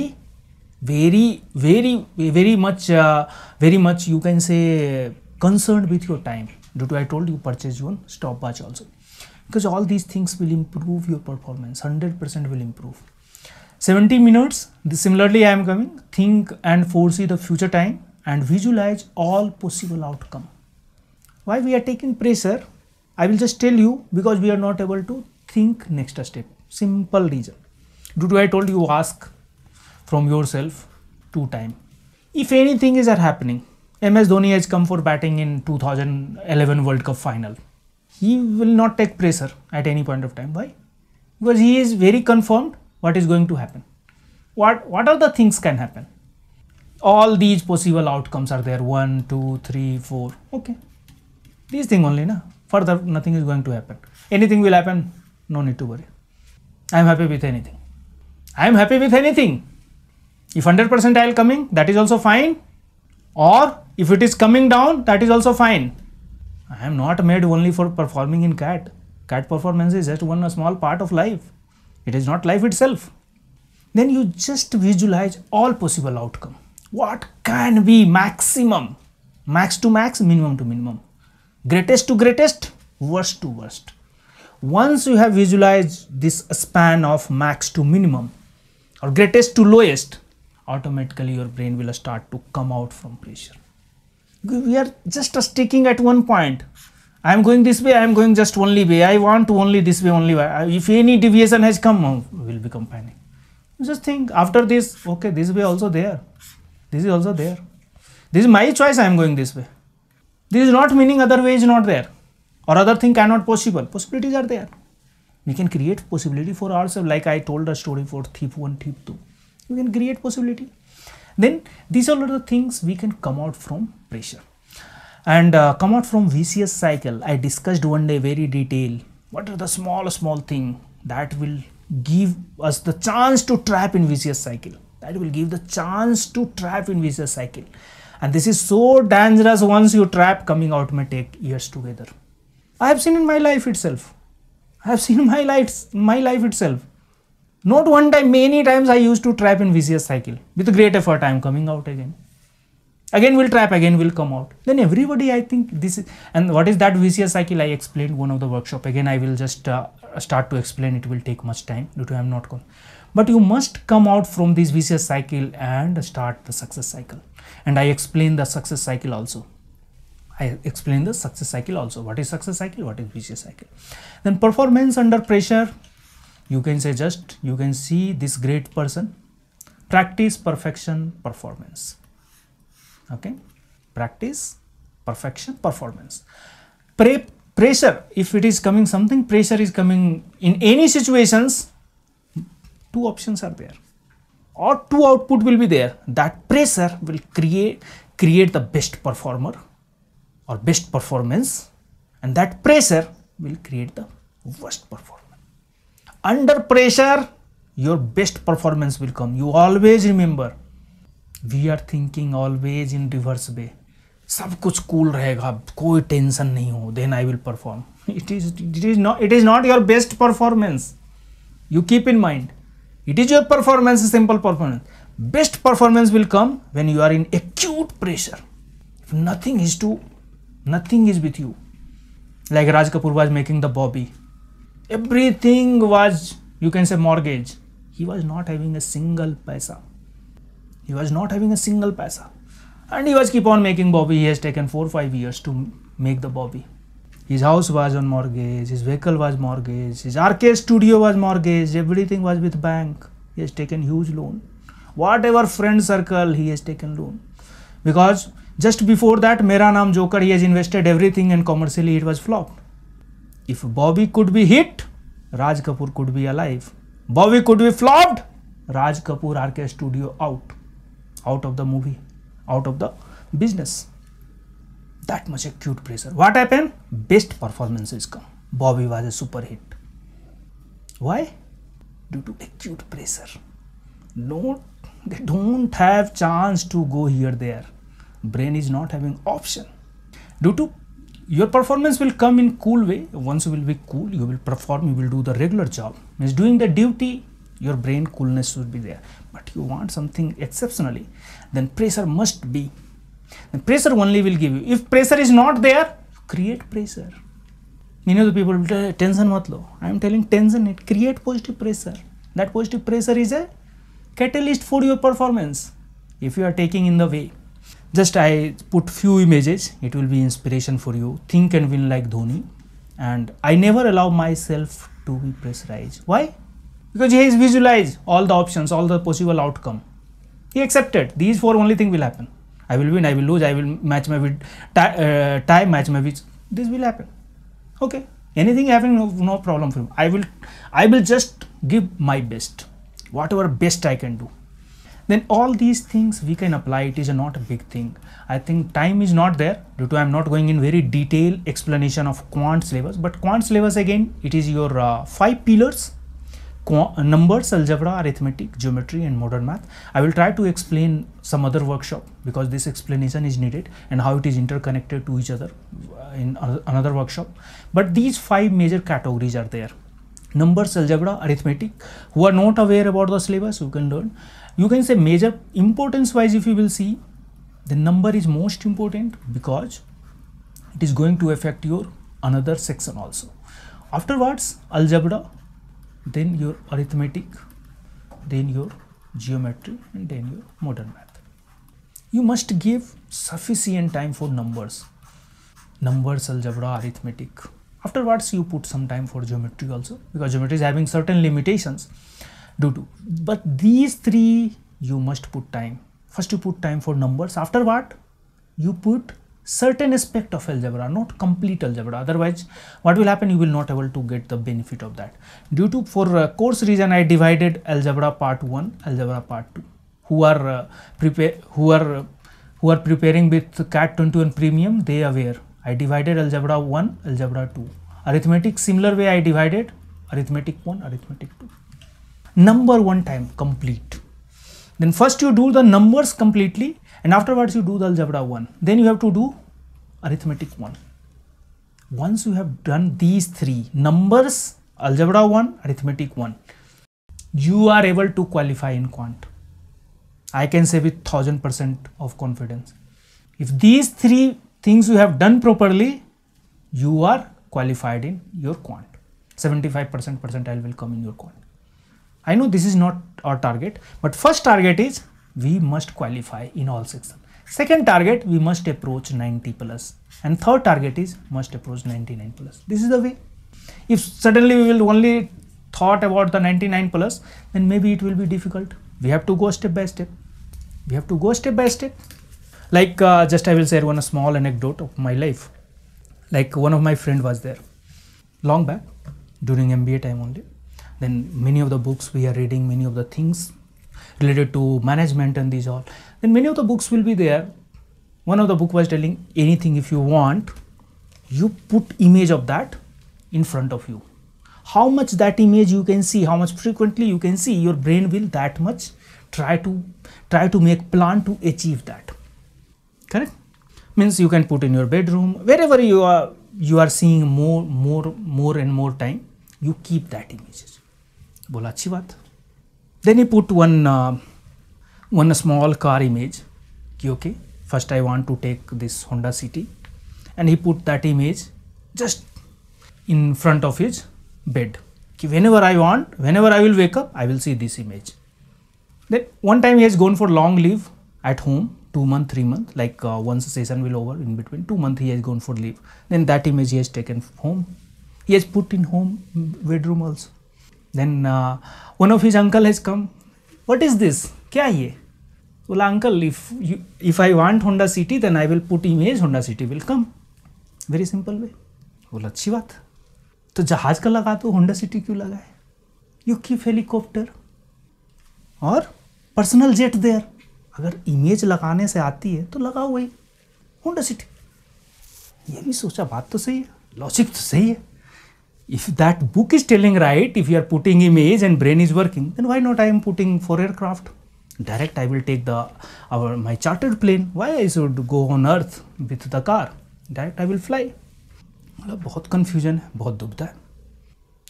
very very very much uh, very much you can say concerned with your time due to i told you purchase one stopwatch also because all these things will improve your performance 100% will improve 70 minutes similarly i am coming think and foresee the future time and visualize all possible outcome why we are taking pressure i will just tell you because we are not able to think next step simple reason due to i told you ask from yourself two time if anything is happening ms dhoni has come for batting in 2011 world cup final he will not take pressure at any point of time why because he is very confirmed what is going to happen what what are the things can happen all these possible outcomes are there one two three four okay these thing only na further nothing is going to happen anything will happen no need to worry i am happy with anything i am happy with anything if 100 percentile coming that is also fine or if it is coming down that is also fine I am not made only for performing in cat. Cat performance is just one small part of life. It is not life itself. Then you just visualize all possible outcome. What can be maximum? Max to max, minimum to minimum. Greatest to greatest, worst to worst. Once you have visualized this span of max to minimum or greatest to lowest, automatically your brain will start to come out from pressure we are just sticking at one point I am going this way, I am going just only way, I want only this way, only way. If any deviation has come, oh, we will become panic. Just think after this, okay, this way also there, this is also there. This is my choice, I am going this way. This is not meaning other way is not there or other thing cannot possible. Possibilities are there. We can create possibility for ourselves like I told a story for thief 1, thief 2. We can create possibility. Then these are all the things we can come out from pressure. And uh, come out from VCS cycle, I discussed one day very detail. What are the small, small thing that will give us the chance to trap in VCS cycle? That will give the chance to trap in VCS cycle. And this is so dangerous once you trap coming out may take years together. I have seen in my life itself. I have seen my life, my life itself. Not one time, many times I used to trap in vicious cycle. With great effort, I am coming out again. Again will trap, again will come out. Then everybody, I think this is, and what is that vicious cycle? I explained one of the workshop. Again, I will just uh, start to explain. It will take much time due to I am not going. But you must come out from this vicious cycle and start the success cycle. And I explain the success cycle also. I explain the success cycle also. What is success cycle? What is vicious cycle? Then performance under pressure you can say just you can see this great person practice perfection performance okay practice perfection performance Pre pressure if it is coming something pressure is coming in any situations two options are there or two output will be there that pressure will create create the best performer or best performance and that pressure will create the worst performance under pressure your best performance will come you always remember we are thinking always in reverse way सब कुछ cool cool रहेगा कोई tension नहीं हो then I will perform it is it is not it is not your best performance you keep in mind it is your performance simple performance best performance will come when you are in acute pressure if nothing is to nothing is with you like Raj Kapoor was making the Bobby everything was you can say mortgage he was not having a single paisa he was not having a single paisa and he was keep on making bobby he has taken 4 5 years to make the bobby his house was on mortgage his vehicle was mortgage his rk studio was mortgage everything was with bank he has taken huge loan whatever friend circle he has taken loan because just before that mera naam joker he has invested everything and commercially it was flopped if Bobby could be hit, Raj Kapoor could be alive. Bobby could be flopped, Raj Kapoor RK Studio out, out of the movie, out of the business. That much acute pressure. What happened? Best performances come. Bobby was a super hit. Why? Due to acute pressure. No, they don't have chance to go here there. Brain is not having option. Due to your performance will come in cool way once you will be cool you will perform you will do the regular job means doing the duty your brain coolness should be there but you want something exceptionally then pressure must be then pressure only will give you if pressure is not there create pressure many of the people will tell tension mat lo i am telling tension it create positive pressure that positive pressure is a catalyst for your performance if you are taking in the way just I put few images it will be inspiration for you think and win like Dhoni and I never allow myself to be pressurized why because he has visualized all the options all the possible outcome he accepted these four only thing will happen I will win I will lose I will match my with tie, uh, tie match my with this will happen okay anything happening no, no problem for him I will I will just give my best whatever best I can do then all these things we can apply it is not a big thing i think time is not there due to i'm not going in very detailed explanation of quant syllabus but quant syllabus again it is your uh, five pillars uh, numbers algebra arithmetic geometry and modern math i will try to explain some other workshop because this explanation is needed and how it is interconnected to each other uh, in another workshop but these five major categories are there numbers algebra arithmetic who are not aware about the syllabus you can learn you can say major importance wise if you will see the number is most important because it is going to affect your another section also afterwards algebra then your arithmetic then your geometry and then your modern math you must give sufficient time for numbers numbers algebra arithmetic afterwards you put some time for geometry also because geometry is having certain limitations do do but these three you must put time first you put time for numbers after what you put certain aspect of algebra not complete algebra otherwise what will happen you will not able to get the benefit of that due to for uh, course reason i divided algebra part 1 algebra part 2 who are uh, prepare who are uh, who are preparing with cat 21 premium they aware i divided algebra 1 algebra 2 arithmetic similar way i divided arithmetic 1 arithmetic 2 number one time complete. Then first you do the numbers completely and afterwards you do the algebra one. Then you have to do arithmetic one. Once you have done these three numbers, algebra one, arithmetic one, you are able to qualify in quant. I can say with 1000% of confidence. If these three things you have done properly, you are qualified in your quant. 75% percentile will come in your quant. I know this is not our target, but first target is we must qualify in all sections. Second target, we must approach 90 plus. And third target is must approach 99 plus. This is the way. If suddenly we will only thought about the 99 plus, then maybe it will be difficult. We have to go step by step. We have to go step by step. Like uh, just I will share one small anecdote of my life. Like one of my friend was there long back during MBA time only then many of the books we are reading, many of the things related to management and these all, then many of the books will be there. One of the book was telling anything if you want, you put image of that in front of you. How much that image you can see, how much frequently you can see, your brain will that much try to try to make plan to achieve that. Correct? Means you can put in your bedroom, wherever you are you are seeing more, more, more and more time, you keep that images બોલાચી baat. then he put one uh, one small car image ki okay first i want to take this honda city and he put that image just in front of his bed ki whenever i want whenever i will wake up i will see this image then one time he has gone for long leave at home two month three month like uh, once the session will over in between two month he has gone for leave then that image he has taken home he has put in home bedroom also then one of his uncle has come what is this क्या ये बोला uncle if you if I want Honda City then I will put image Honda City will come very simple way बोला अच्छी बात तो जहाज का लगा तो होंडा सिटी क्यों लगाए यू कीप हेलीकॉप्टर और पर्सनल जेट देयर अगर इमेज लगाने से आती है तो लगाओ वही होंडा सिटी ये भी सोचा बात तो सही है लॉजिक तो सही है if that book is telling right, if you are putting image and brain is working, then why not I am putting for aircraft? Direct I will take the our my chartered plane. Why I should go on earth with the car? Direct I will fly. मतलब बहुत confusion है बहुत दुविधा है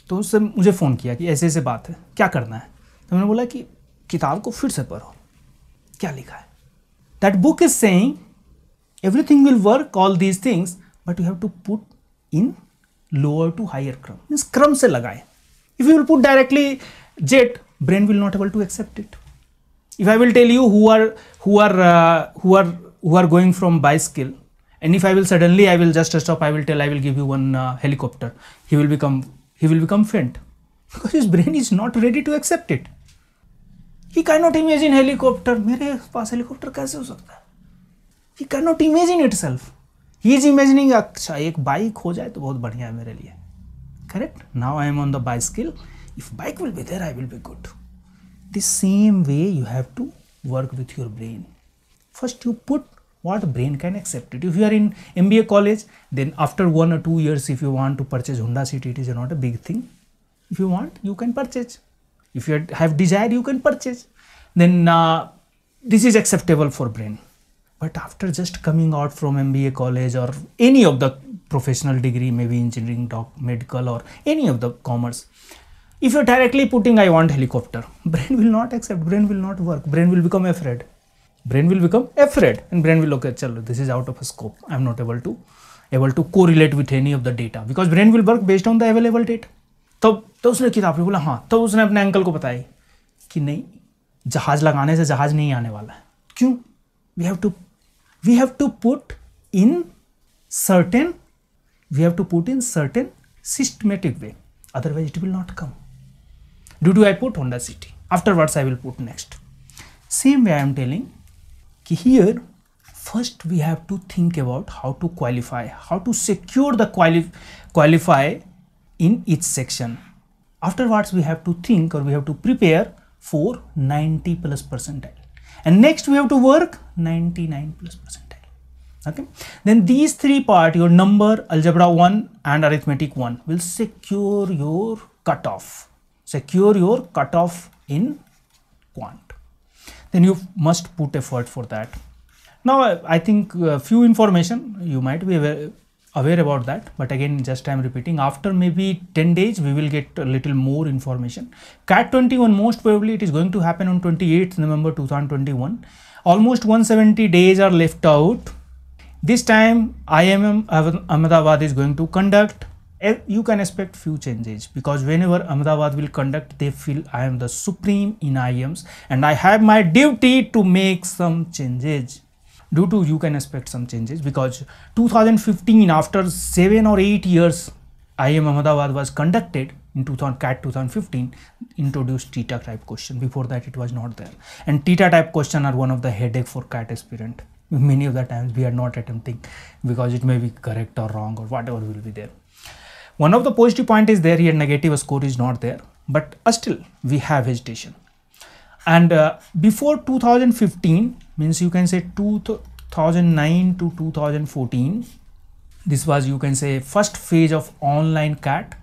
तो उससे मुझे phone किया कि ऐसे ऐसे बात है क्या करना है तो मैंने बोला कि किताब को फिर से पढ़ो क्या लिखा है that book is saying everything will work all these things but you have to put in lower to higher crumb means crumb se lagaye if you will put directly jet brain will not able to accept it if i will tell you who are who are uh, who are who are going from by skill and if i will suddenly i will just stop i will tell i will give you one uh, helicopter he will become he will become faint because his brain is not ready to accept it he cannot imagine helicopter मेरे पास helicopter कैसे हो सकता है he cannot imagine itself he is imagining अच्छा एक bike हो जाए तो बहुत बढ़िया है मेरे लिए correct now I am on the skill if bike will be there I will be good the same way you have to work with your brain first you put what brain can accept it if you are in M B A college then after one और two years if you want to purchase Honda City it is not a big thing if you want you can purchase if you have desire you can purchase then this is acceptable for brain but after just coming out from M B A college और any of the professional degree may be engineering doc medical और any of the commerce if you directly putting I want helicopter brain will not accept brain will not work brain will become afraid brain will become afraid and brain will okay चलो this is out of a scope I am not able to able to को relate with any of the data because brain will work based on the available data तब तो उसने किताब भी बोला हाँ तो उसने अपने अंकल को बताया कि नहीं जहाज लगाने से जहाज नहीं आने वाला है क्यों we have to we have to put in certain we have to put in certain systematic way otherwise it will not come due to I put Honda City afterwards I will put next same way I am telling here first we have to think about how to qualify how to secure the quali qualify in each section afterwards we have to think or we have to prepare for 90 plus percentile and next we have to work 99 plus percentile okay then these three part your number algebra 1 and arithmetic 1 will secure your cutoff secure your cutoff in quant then you must put effort for that now i think a uh, few information you might be aware aware about that but again just i'm repeating after maybe 10 days we will get a little more information cat 21 most probably it is going to happen on 28th november 2021 almost 170 days are left out this time imm ahmedabad is going to conduct eh, you can expect few changes because whenever ahmedabad will conduct they feel i am the supreme in ims and i have my duty to make some changes due to you can expect some changes because 2015 after 7 or 8 years IIM Ahmedabad was conducted in 2000, CAT 2015 introduced theta type question before that it was not there and theta type question are one of the headache for CAT aspirant many of the times we are not attempting because it may be correct or wrong or whatever will be there one of the positive point is there here negative score is not there but uh, still we have hesitation and uh, before 2015 means you can say 2009 to 2014 this was you can say first phase of online cat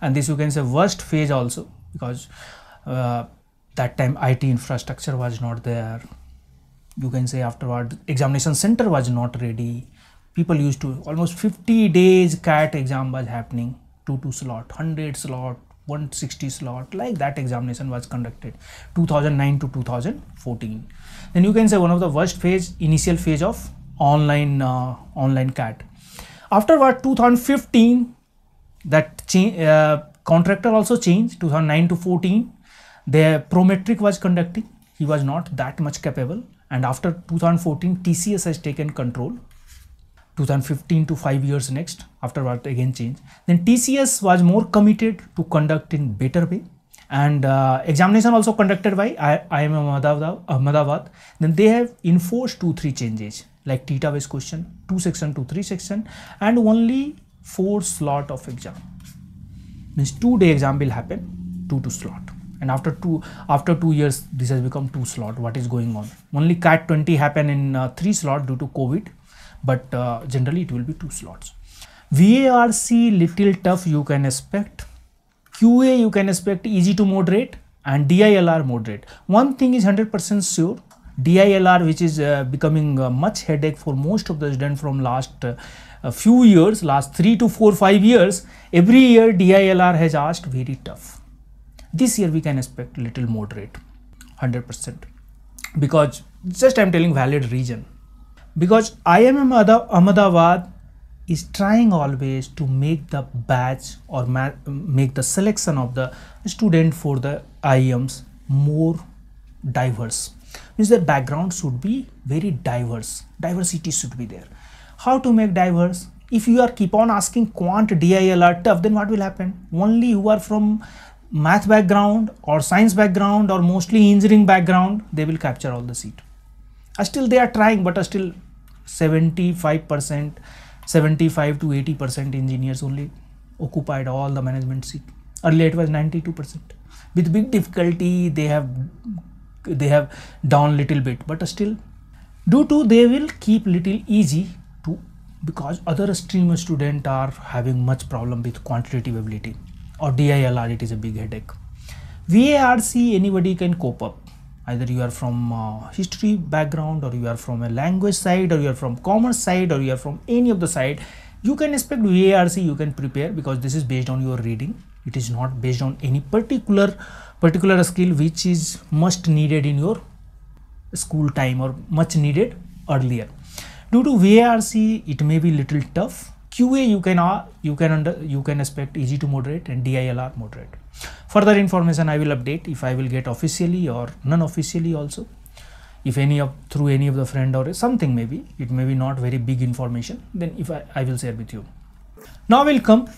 and this you can say worst phase also because uh, that time IT infrastructure was not there you can say afterward examination center was not ready people used to almost 50 days cat exam was happening 2 2 slot 100 slot 160 slot like that examination was conducted 2009 to 2014 then you can say one of the worst phase initial phase of online uh, online cat After what 2015 that change uh, contractor also changed 2009 to 14 pro prometric was conducting he was not that much capable and after 2014 tcs has taken control 2015 to 5 years next after what again change then tcs was more committed to conduct in better way and uh, examination also conducted by I IIM Ahmedabad, then they have enforced two three changes like theta based question, two section to three section, and only four slot of exam. Means two day exam will happen, two to slot. And after two after two years, this has become two slot. What is going on? Only CAT 20 happen in uh, three slot due to COVID, but uh, generally it will be two slots. VARC little tough you can expect QA you can expect easy to moderate and DILR moderate. One thing is 100% sure, DILR which is uh, becoming uh, much headache for most of the students from last uh, few years, last 3 to 4, 5 years, every year DILR has asked very tough. This year we can expect little moderate, 100% because just I am telling valid reason. Because IMM Ahmedabad is trying always to make the batch or make the selection of the student for the IEMS more diverse means their background should be very diverse diversity should be there how to make diverse if you are keep on asking quant dil are tough then what will happen only who are from math background or science background or mostly engineering background they will capture all the seat still they are trying but still 75 percent 75 to 80 percent engineers only occupied all the management seat earlier it was 92 percent with big difficulty they have they have down little bit but still due to they will keep little easy to because other stream student are having much problem with quantitative ability or DILR it is a big headache VARC anybody can cope up either you are from uh, history background or you are from a language side or you are from commerce side or you are from any of the side you can expect VARC you can prepare because this is based on your reading it is not based on any particular particular skill which is must needed in your school time or much needed earlier due to VARC it may be little tough QA you can uh, you can under you can expect easy to moderate and DILR moderate further information i will update if i will get officially or non-officially also if any of through any of the friend or something maybe it may be not very big information then if i, I will share with you now we will come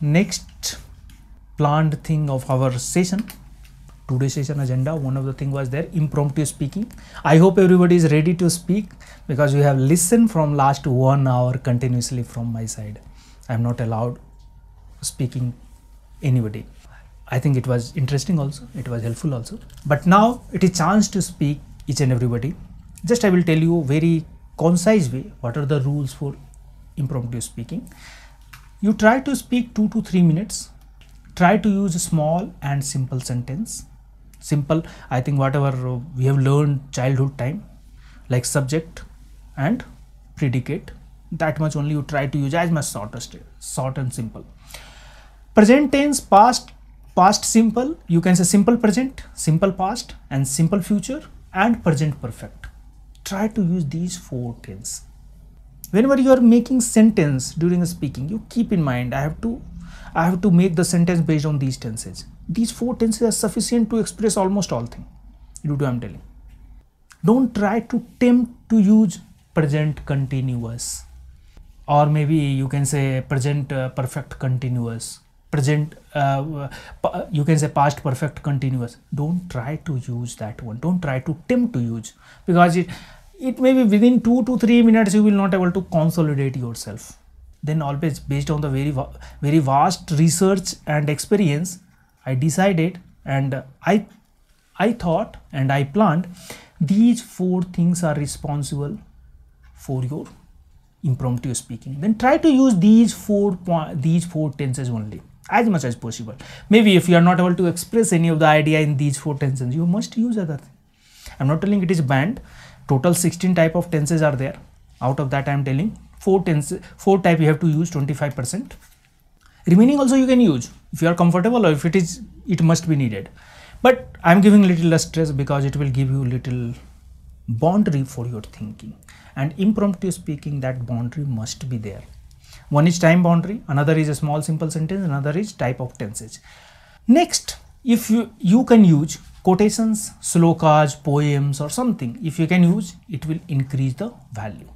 next planned thing of our session today session agenda one of the thing was there impromptu speaking i hope everybody is ready to speak because you have listened from last one hour continuously from my side i am not allowed speaking anybody I think it was interesting also, it was helpful also. But now it is chance to speak each and everybody. Just I will tell you very concise way what are the rules for impromptu speaking. You try to speak 2 to 3 minutes. Try to use small and simple sentence. Simple, I think whatever we have learned childhood time like subject and predicate that much only you try to use as much short short and simple present tense past past simple you can say simple present simple past and simple future and present perfect try to use these four tense whenever you are making sentence during speaking you keep in mind i have to i have to make the sentence based on these tenses these four tenses are sufficient to express almost all thing you do i'm telling don't try to tempt to use present continuous or maybe you can say present uh, perfect continuous present uh, you can say past perfect continuous don't try to use that one don't try to tempt to use because it it may be within two to three minutes you will not able to consolidate yourself then always based on the very very vast research and experience i decided and i i thought and i planned these four things are responsible for your impromptu speaking then try to use these four these four tenses only as much as possible. Maybe if you are not able to express any of the idea in these four tenses, you must use other thing. I'm not telling it is banned. Total 16 type of tenses are there. Out of that, I'm telling four tenses, four type you have to use 25%. Remaining also you can use if you are comfortable or if it is, it must be needed. But I'm giving little less stress because it will give you little boundary for your thinking and impromptu speaking that boundary must be there. One is time boundary, another is a small simple sentence, another is type of tenses. Next, if you, you can use quotations, slokas, poems or something, if you can use, it will increase the value.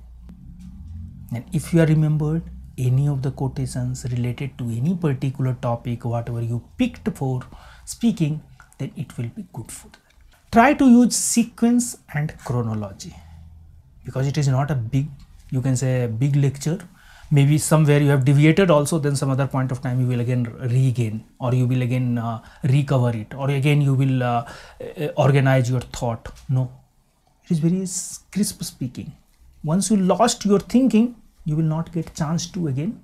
And if you are remembered any of the quotations related to any particular topic, whatever you picked for speaking, then it will be good for that. Try to use sequence and chronology because it is not a big, you can say big lecture maybe somewhere you have deviated also then some other point of time you will again regain or you will again uh, recover it or again you will uh, uh organize your thought no it is very crisp speaking once you lost your thinking you will not get chance to again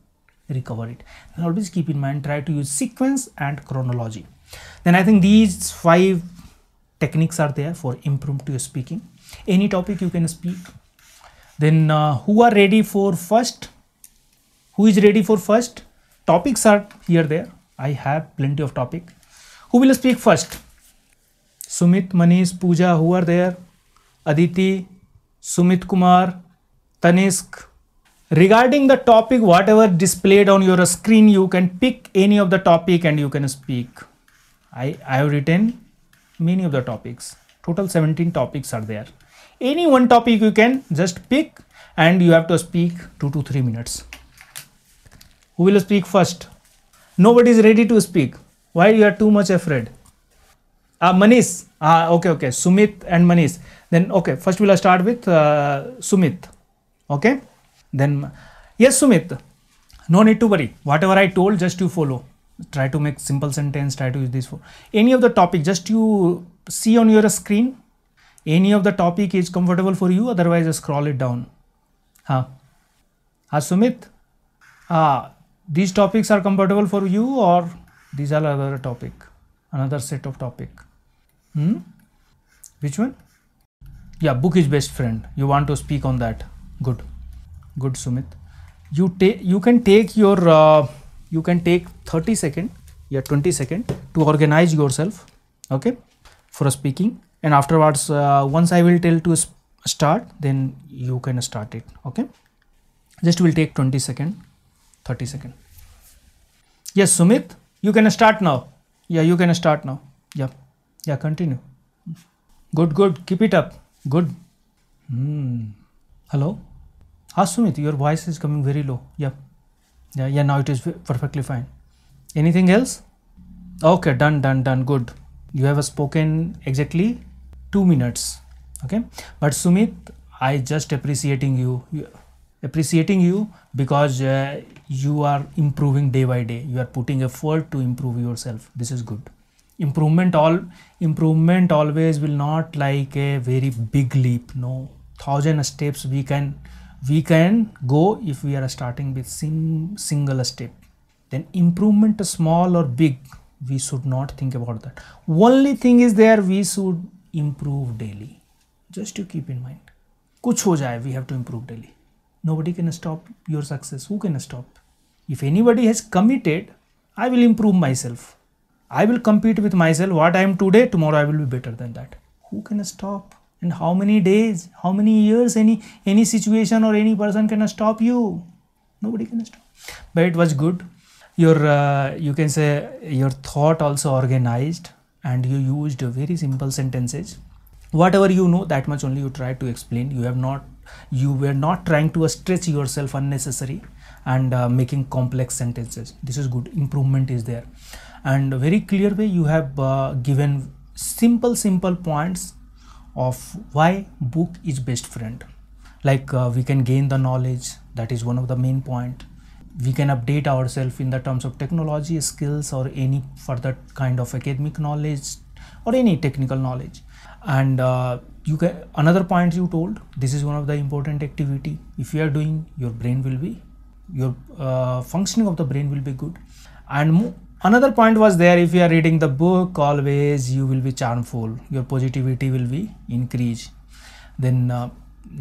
recover it and always keep in mind try to use sequence and chronology then i think these five techniques are there for impromptu speaking any topic you can speak then uh, who are ready for first who is ready for first? Topics are here there. I have plenty of topic. Who will speak first? Sumit, Manish, Pooja, who are there? Aditi, Sumit Kumar, Tanisk. Regarding the topic, whatever displayed on your screen, you can pick any of the topic and you can speak. I, I have written many of the topics. Total 17 topics are there. Any one topic you can just pick and you have to speak 2 to 3 minutes. Who will speak first? Nobody is ready to speak. Why you are too much afraid? Uh, Manish. Ah, okay, okay. Sumit and Manish. Then, okay, first we'll start with uh, Sumit. Okay. Then, yes, Sumit. No need to worry. Whatever I told, just you follow. Try to make simple sentence. Try to use this for any of the topic. Just you see on your screen. Any of the topic is comfortable for you. Otherwise, scroll it down. Huh? Ah, Sumit. Ah, these topics are compatible for you or these are another topic another set of topic hmm? which one yeah book is best friend you want to speak on that good good sumit you take you can take your uh, you can take 30 second yeah 20 second to organize yourself okay for speaking and afterwards uh, once i will tell to start then you can start it okay just will take 20 second 30 second Yes, Sumit, you can start now. Yeah, you can start now. Yeah, yeah, continue. Good, good. Keep it up. Good. Hmm. Hello? Ah, Sumit, your voice is coming very low. Yeah. Yeah, yeah, now it is perfectly fine. Anything else? Okay, done, done, done. Good. You have spoken exactly two minutes. Okay. But Sumit, I just appreciating you. you appreciating you because uh, you are improving day by day you are putting effort to improve yourself this is good improvement all improvement always will not like a very big leap no thousand steps we can we can go if we are starting with sim, single step then improvement small or big we should not think about that only thing is there we should improve daily just to keep in mind kuch ho jaye we have to improve daily nobody can stop your success who can stop if anybody has committed i will improve myself i will compete with myself what i am today tomorrow i will be better than that who can stop and how many days how many years any any situation or any person can stop you nobody can stop but it was good your uh, you can say your thought also organized and you used very simple sentences whatever you know that much only you try to explain you have not you were not trying to stretch yourself unnecessary and uh, making complex sentences this is good improvement is there and very clear way you have uh, given simple simple points of why book is best friend like uh, we can gain the knowledge that is one of the main point we can update ourselves in the terms of technology skills or any further kind of academic knowledge or any technical knowledge and uh, you can another point you told this is one of the important activity if you are doing your brain will be your uh, functioning of the brain will be good and another point was there if you are reading the book always you will be charmful your positivity will be increase then uh,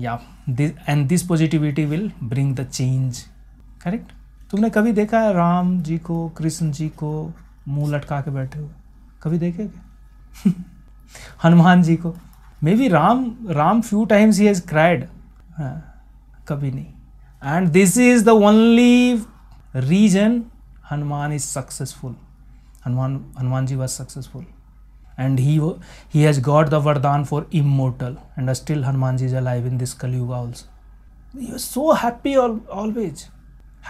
yeah this and this positivity will bring the change correct तुमने कभी देखा है राम जी को कृष्ण जी को मुंह लटका के बैठे हुए कभी देखे हनुमान जी को maybe Ram Ram few times he has cried कभी नहीं and this is the only reason Hanuman is successful Hanuman Hanuman ji was successful and he has got the वरदान for immortal and still Hanuman ji is alive in this Kal Yuga also you are so happy always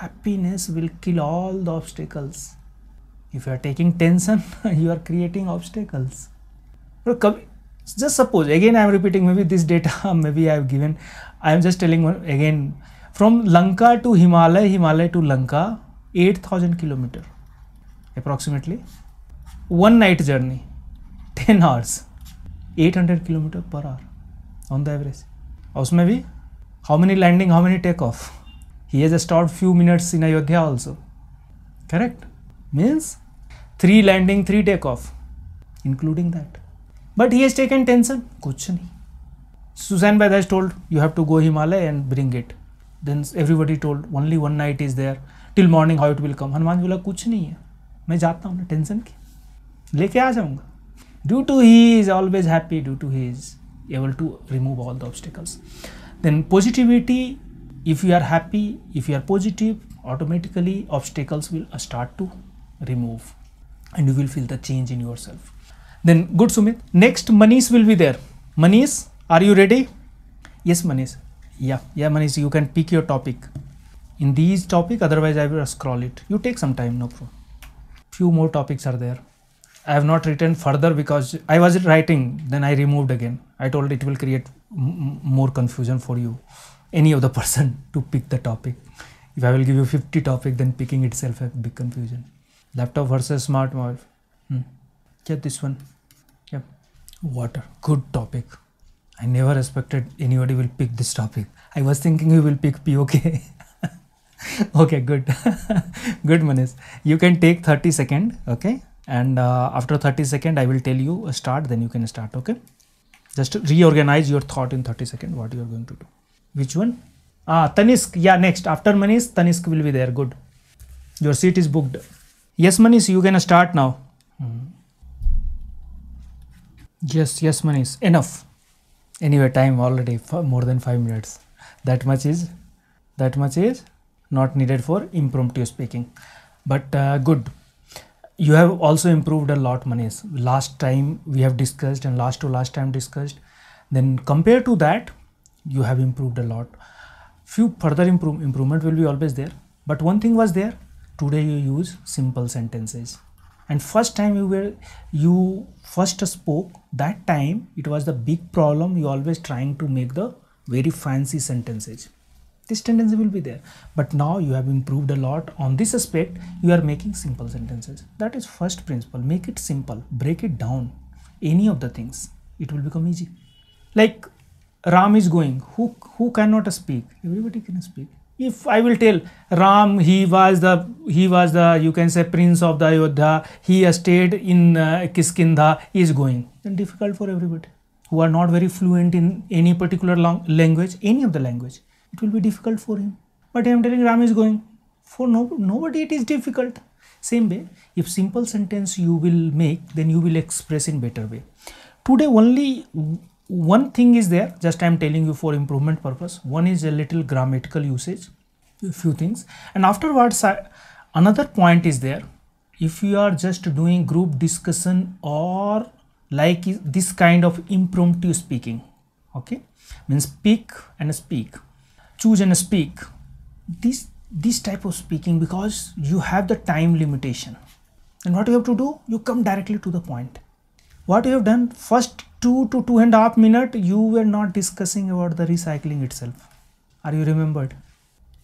happiness will kill all the obstacles if you are taking tension you are creating obstacles कभी just suppose again I am repeating maybe this data maybe I have given I am just telling one again from Lanka to Himalaya, Himalaya to Lanka 8000 kilometer approximately one night journey 10 hours 800 kilometer per hour on the average. how many landing how many take off he has stopped few minutes in ayodhya also correct means three landing three take off including that but he has taken tension. kuchani nahi. Susan has told, you have to go Himalaya and bring it. Then everybody told, only one night is there. Till morning how it will come. Hanuman ji बोला कुछ नहीं है मैं जाता हूँ ना tension की लेके आ जाऊँगा due to he to always happy due to he is able to remove all if you are happy if you are positive automatically obstacles will start to remove and you will feel the change in yourself then good Sumit next Manish will be there Manish are you ready yes Manish yeah yeah Manish you can pick your topic in these topic otherwise I will scroll it you take some time no problem few more topics are there I have not written further because I was writing then I removed again I told it will create more confusion for you any of the person to pick the topic if I will give you 50 topic then picking itself a big confusion laptop versus smart mobile yeah this one yeah water good topic i never expected anybody will pick this topic i was thinking you will pick pok okay good good manish you can take 30 second okay and uh, after 30 second i will tell you a start then you can start okay just reorganize your thought in 30 second what you are going to do which one ah tanisk yeah next after manish tanisk will be there good your seat is booked yes manish you can start now mm -hmm. Yes, yes, Manish. Enough. Anyway, time already for more than five minutes. That much is that much is not needed for impromptu speaking. But uh, good. You have also improved a lot, Manish. Last time we have discussed and last to last time discussed. Then compared to that, you have improved a lot. Few further improve, improvement will be always there. But one thing was there. Today you use simple sentences and first time you were you first spoke that time it was the big problem you always trying to make the very fancy sentences this tendency will be there but now you have improved a lot on this aspect you are making simple sentences that is first principle make it simple break it down any of the things it will become easy like ram is going who who cannot speak everybody can speak if I will tell Ram, he was the he was the you can say prince of the Ayodhya. He stayed in uh, Kiskindha. Is going then difficult for everybody who are not very fluent in any particular language, any of the language. It will be difficult for him. But I am telling Ram is going for no nobody. It is difficult. Same way, if simple sentence you will make, then you will express in better way. Today only one thing is there just i am telling you for improvement purpose one is a little grammatical usage a few things and afterwards I, another point is there if you are just doing group discussion or like this kind of impromptu speaking okay means speak and speak choose and speak this this type of speaking because you have the time limitation and what you have to do you come directly to the point what you have done first 2 to two and a half minute you were not discussing about the recycling itself are you remembered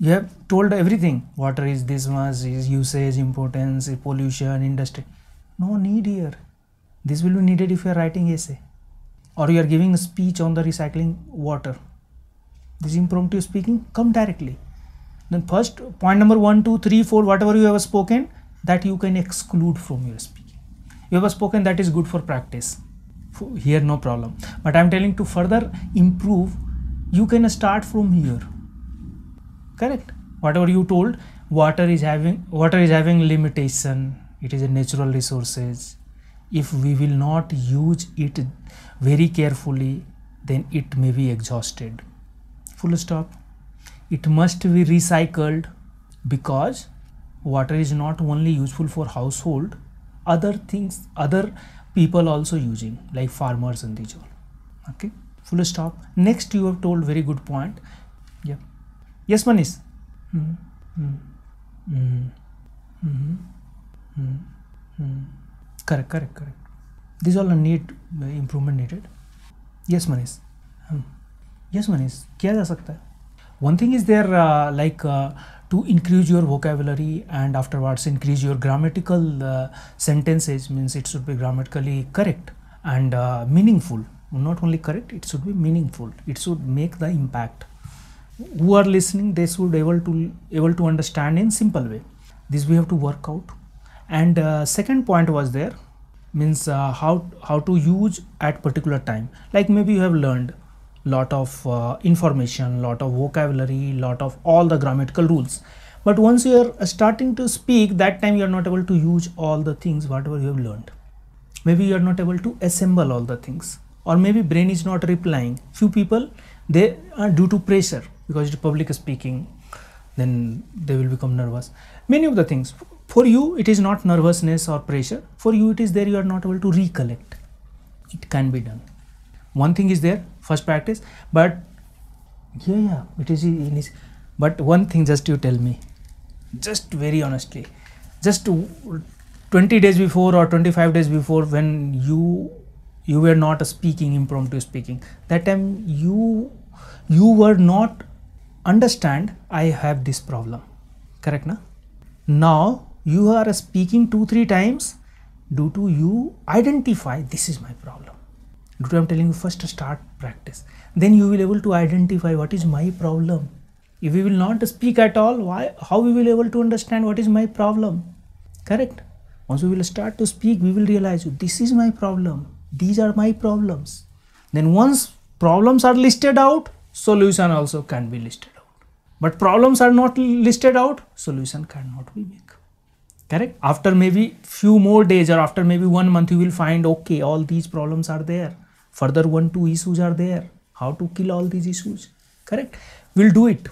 you have told everything water is this much is usage importance pollution industry no need here this will be needed if you are writing essay or you are giving a speech on the recycling water this impromptu speaking come directly then first point number one, two, three, four, whatever you have spoken that you can exclude from your speaking you have spoken that is good for practice here no problem but i'm telling to further improve you can start from here correct whatever you told water is having water is having limitation it is a natural resources if we will not use it very carefully then it may be exhausted full stop it must be recycled because water is not only useful for household other things other people also using like farmers and these all okay full stop next you have told very good point yeah yes manish mm -hmm. Mm -hmm. Mm -hmm. correct correct correct these all are need uh, improvement needed yes manish hmm. yes manish किया जा सकता है one thing is there uh, like uh, to increase your vocabulary and afterwards increase your grammatical uh, sentences means it should be grammatically correct and uh, meaningful not only correct it should be meaningful it should make the impact who are listening they should able to able to understand in simple way this we have to work out and uh, second point was there means uh, how how to use at particular time like maybe you have learned lot of uh, information lot of vocabulary lot of all the grammatical rules but once you are starting to speak that time you are not able to use all the things whatever you have learned maybe you are not able to assemble all the things or maybe brain is not replying few people they are due to pressure because it's public speaking then they will become nervous many of the things for you it is not nervousness or pressure for you it is there you are not able to recollect it can be done one thing is there first practice but yeah yeah it is in his but one thing just you tell me just very honestly just 20 days before or 25 days before when you you were not speaking impromptu speaking that time you you were not understand i have this problem correct na now you are speaking two three times due to you identify this is my problem I'm telling you first start practice. Then you will able to identify what is my problem. If we will not speak at all, why how we will able to understand what is my problem? Correct? Once we will start to speak, we will realize oh, this is my problem. These are my problems. Then once problems are listed out, solution also can be listed out. But problems are not listed out, solution cannot be made correct after maybe few more days or after maybe one month you will find okay all these problems are there further one two issues are there how to kill all these issues correct we'll do it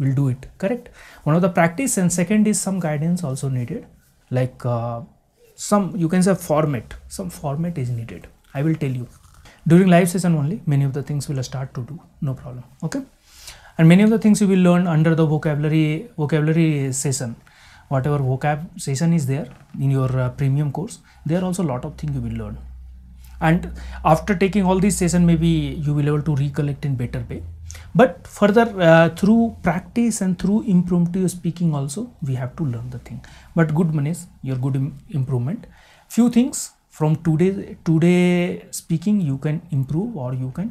we'll do it correct one of the practice and second is some guidance also needed like uh, some you can say format some format is needed i will tell you during live session only many of the things will start to do no problem okay and many of the things you will learn under the vocabulary vocabulary session whatever vocab session is there in your uh, premium course there are also a lot of things you will learn and after taking all these session maybe you will able to recollect in better way but further uh, through practice and through impromptu speaking also we have to learn the thing but good man is your good Im improvement few things from today today speaking you can improve or you can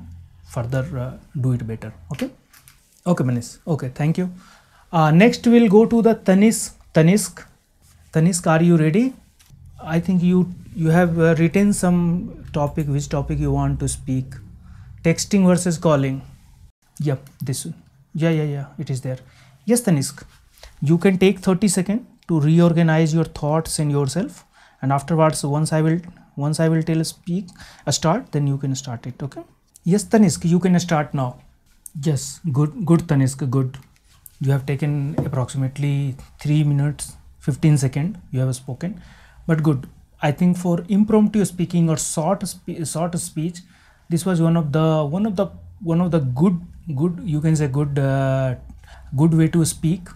further uh, do it better okay okay manis okay thank you uh, next we'll go to the tanis tanisk tanisk are you ready I think you you have uh, written some topic which topic you want to speak texting versus calling yep this one. yeah yeah yeah it is there yes Tanisk you can take 30 second to reorganize your thoughts and yourself and afterwards once I will once I will tell speak a uh, start then you can start it okay yes Tanisk you can start now yes good good Tanisk good you have taken approximately 3 minutes 15 second you have spoken but good i think for impromptu speaking or short spe short speech this was one of the one of the one of the good good you can say good uh, good way to speak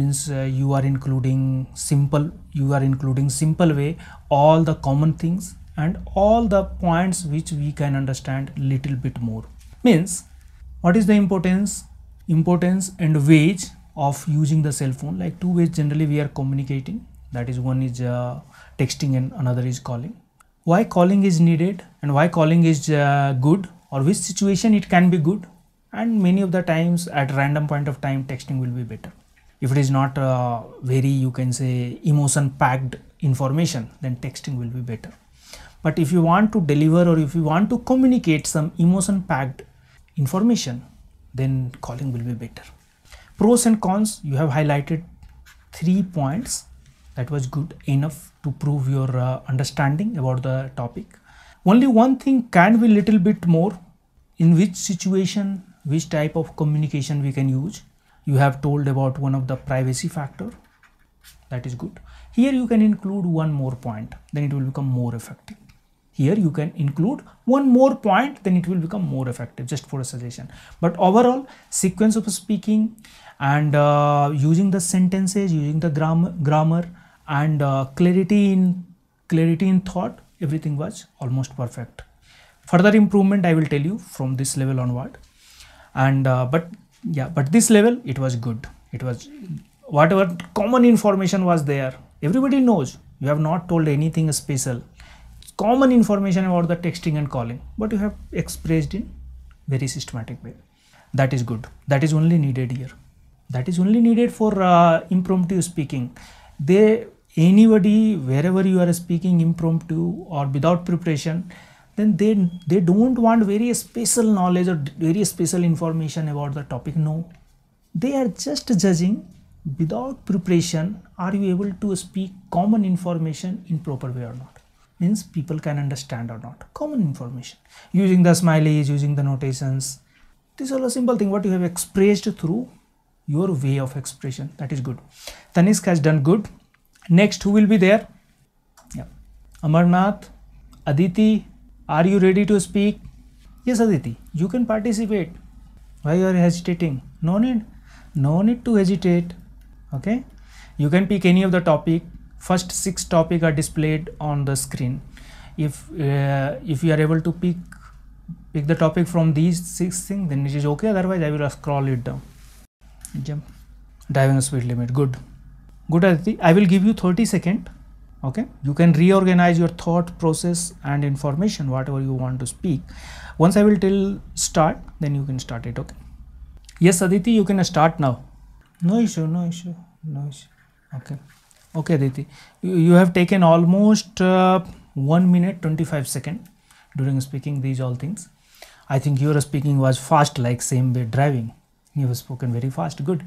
means uh, you are including simple you are including simple way all the common things and all the points which we can understand little bit more means what is the importance importance and ways of using the cell phone like two ways generally we are communicating that is one is uh, texting and another is calling why calling is needed and why calling is uh, good or which situation it can be good and many of the times at random point of time texting will be better if it is not uh, very you can say emotion packed information then texting will be better but if you want to deliver or if you want to communicate some emotion packed information then calling will be better pros and cons you have highlighted three points that was good enough to prove your uh, understanding about the topic only one thing can be little bit more in which situation which type of communication we can use you have told about one of the privacy factor that is good here you can include one more point then it will become more effective here you can include one more point then it will become more effective just for a suggestion but overall sequence of speaking and uh, using the sentences using the gram grammar and uh, clarity in clarity in thought everything was almost perfect further improvement i will tell you from this level onward and uh, but yeah but this level it was good it was whatever common information was there everybody knows you have not told anything special common information about the texting and calling but you have expressed in very systematic way that is good that is only needed here that is only needed for uh, impromptu speaking they anybody wherever you are speaking impromptu or without preparation then they they don't want very special knowledge or very special information about the topic no they are just judging without preparation are you able to speak common information in proper way or not means people can understand or not common information using the smileys using the notations these are a simple thing what you have expressed through your way of expression that is good tanisk has done good next who will be there yeah amarnath aditi are you ready to speak yes aditi you can participate why you are hesitating no need no need to hesitate okay you can pick any of the topic first six topic are displayed on the screen if uh, if you are able to pick pick the topic from these six things then it is okay otherwise i will scroll it down jump driving speed limit good good Aditi I will give you 30 second okay you can reorganize your thought process and information whatever you want to speak once I will tell start then you can start it okay yes Aditi you can start now no issue no issue no issue okay okay Aditi you, you have taken almost uh, 1 minute 25 second during speaking these all things I think your speaking was fast like same way driving you have spoken very fast good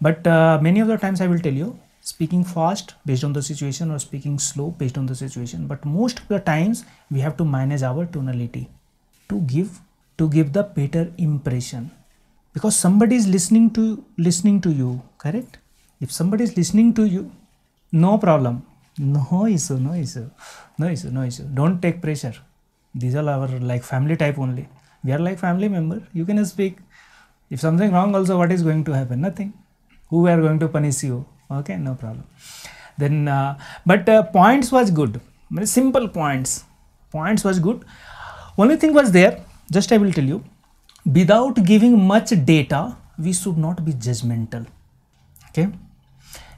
but uh, many of the times i will tell you speaking fast based on the situation or speaking slow based on the situation but most of the times we have to manage our tonality to give to give the better impression because somebody is listening to listening to you correct if somebody is listening to you no problem no issue no issue no issue no issue don't take pressure these are our like family type only we are like family member you can speak if something wrong also, what is going to happen? Nothing. Who are going to punish you? Okay, no problem. Then, uh, but uh, points was good. Simple points. Points was good. Only thing was there, just I will tell you, without giving much data, we should not be judgmental. Okay.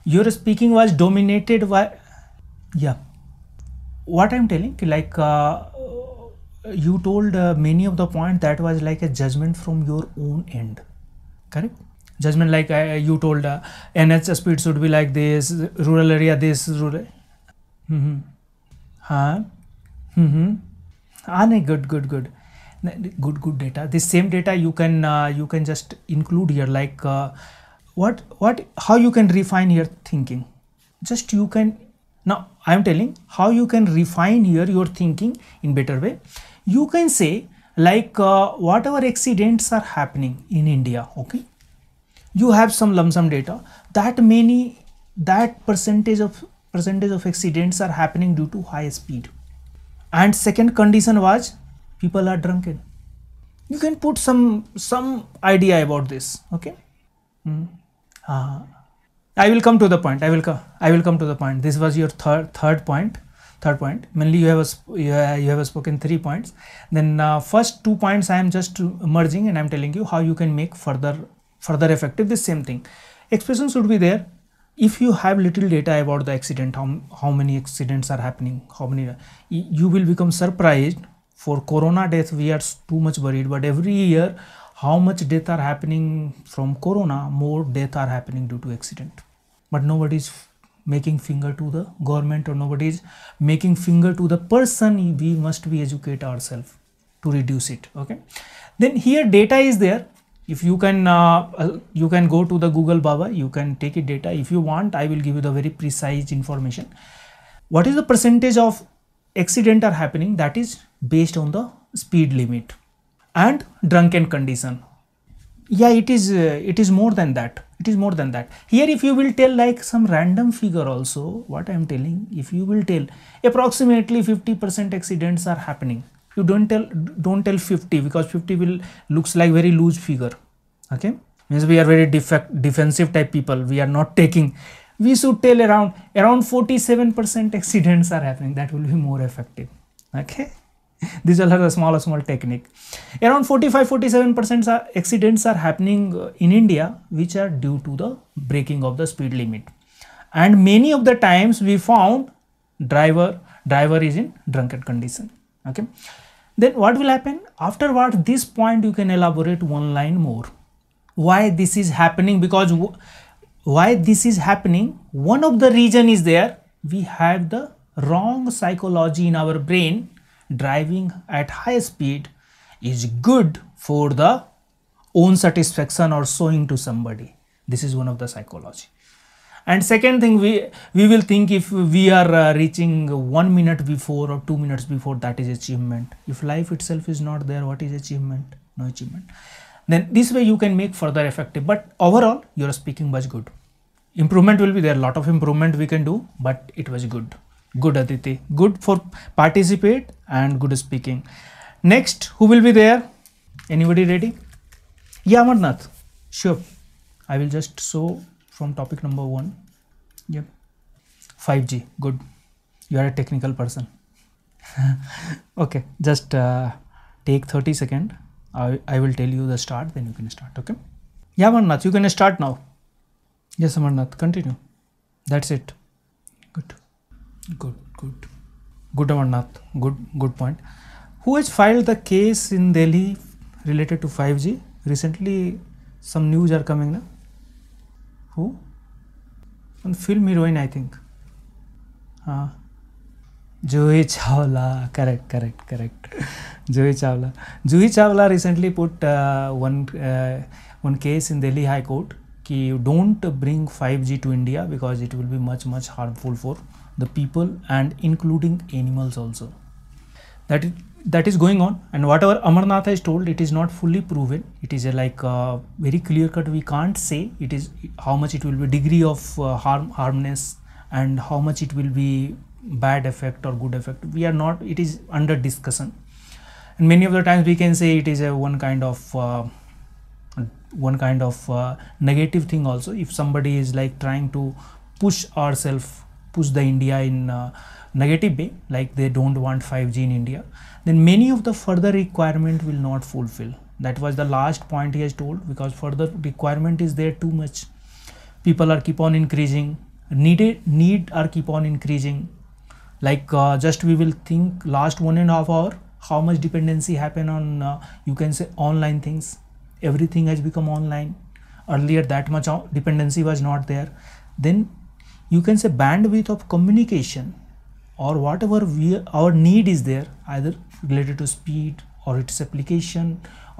Your speaking was dominated by, yeah. What I'm telling, like, uh, you told uh, many of the point that was like a judgment from your own end correct judgment like uh, you told uh, nh speed should be like this rural area this rural mm-hmm. huh mm-hmm. ah no, good good good good good data this same data you can uh, you can just include here like uh, what what how you can refine your thinking just you can now i am telling how you can refine here your thinking in better way you can say like uh, whatever accidents are happening in India, okay, you have some lump sum data that many that percentage of percentage of accidents are happening due to high speed and second condition was people are drunken you can put some some idea about this okay mm. uh, i will come to the point i will come i will come to the point this was your third third point third point mainly you have a, you have, you have spoken three points then uh, first two points i am just merging and i'm telling you how you can make further further effective the same thing expression should be there if you have little data about the accident how, how many accidents are happening how many you will become surprised for corona death we are too much worried but every year how much death are happening from corona more death are happening due to accident but nobody is making finger to the government or nobody is making finger to the person we must be educate ourselves to reduce it okay then here data is there if you can uh, uh, you can go to the google baba you can take it data if you want i will give you the very precise information what is the percentage of accident are happening that is based on the speed limit and drunken condition yeah it is uh, it is more than that it is more than that here if you will tell like some random figure also what i am telling if you will tell approximately 50 percent accidents are happening you don't tell don't tell 50 because 50 will looks like very loose figure okay means we are very defect, defensive type people we are not taking we should tell around around 47 percent accidents are happening that will be more effective okay these are the small small technique around 45 47 percent accidents are happening uh, in india which are due to the breaking of the speed limit and many of the times we found driver driver is in drunken condition okay then what will happen afterward this point you can elaborate one line more why this is happening because why this is happening one of the reason is there we have the wrong psychology in our brain driving at high speed is good for the own satisfaction or showing to somebody this is one of the psychology and second thing we we will think if we are uh, reaching one minute before or two minutes before that is achievement if life itself is not there what is achievement no achievement then this way you can make further effective but overall your speaking was good improvement will be there lot of improvement we can do but it was good Good Aditi. Good for participate and good speaking. Next, who will be there? Anybody ready? Yeah, Amarnath. Sure. I will just show from topic number one. Yep. 5G. Good. You are a technical person. okay. Just uh, take 30 second. I, I will tell you the start. Then you can start. Okay. Yeah, Amarnath. You can start now. Yes, Amarnath. Continue. That's it. Good, good, good, Amarnath. Good, good point. Who has filed the case in Delhi related to 5G? Recently, some news are coming na Who? Some film heroine, I think. ha uh, हाँ correct, correct. Correct correct correct Juhi Chawla Juhi Chawla recently put one one case in Delhi high court कि you don't bring 5G to India because it will be much much harmful for the people and including animals also that that is going on and whatever amarnath is told it is not fully proven it is a like uh, very clear cut we can't say it is how much it will be degree of uh, harm harmness and how much it will be bad effect or good effect we are not it is under discussion and many of the times we can say it is a one kind of uh, one kind of uh, negative thing also if somebody is like trying to push ourselves push the India in uh, negative way, like they don't want 5G in India, then many of the further requirement will not fulfill. That was the last point he has told because further requirement is there too much. People are keep on increasing, needed need are keep on increasing. Like uh, just we will think last one and a half hour, how much dependency happen on uh, you can say online things. Everything has become online. Earlier that much uh, dependency was not there. Then you can say bandwidth of communication or whatever we our need is there either related to speed or its application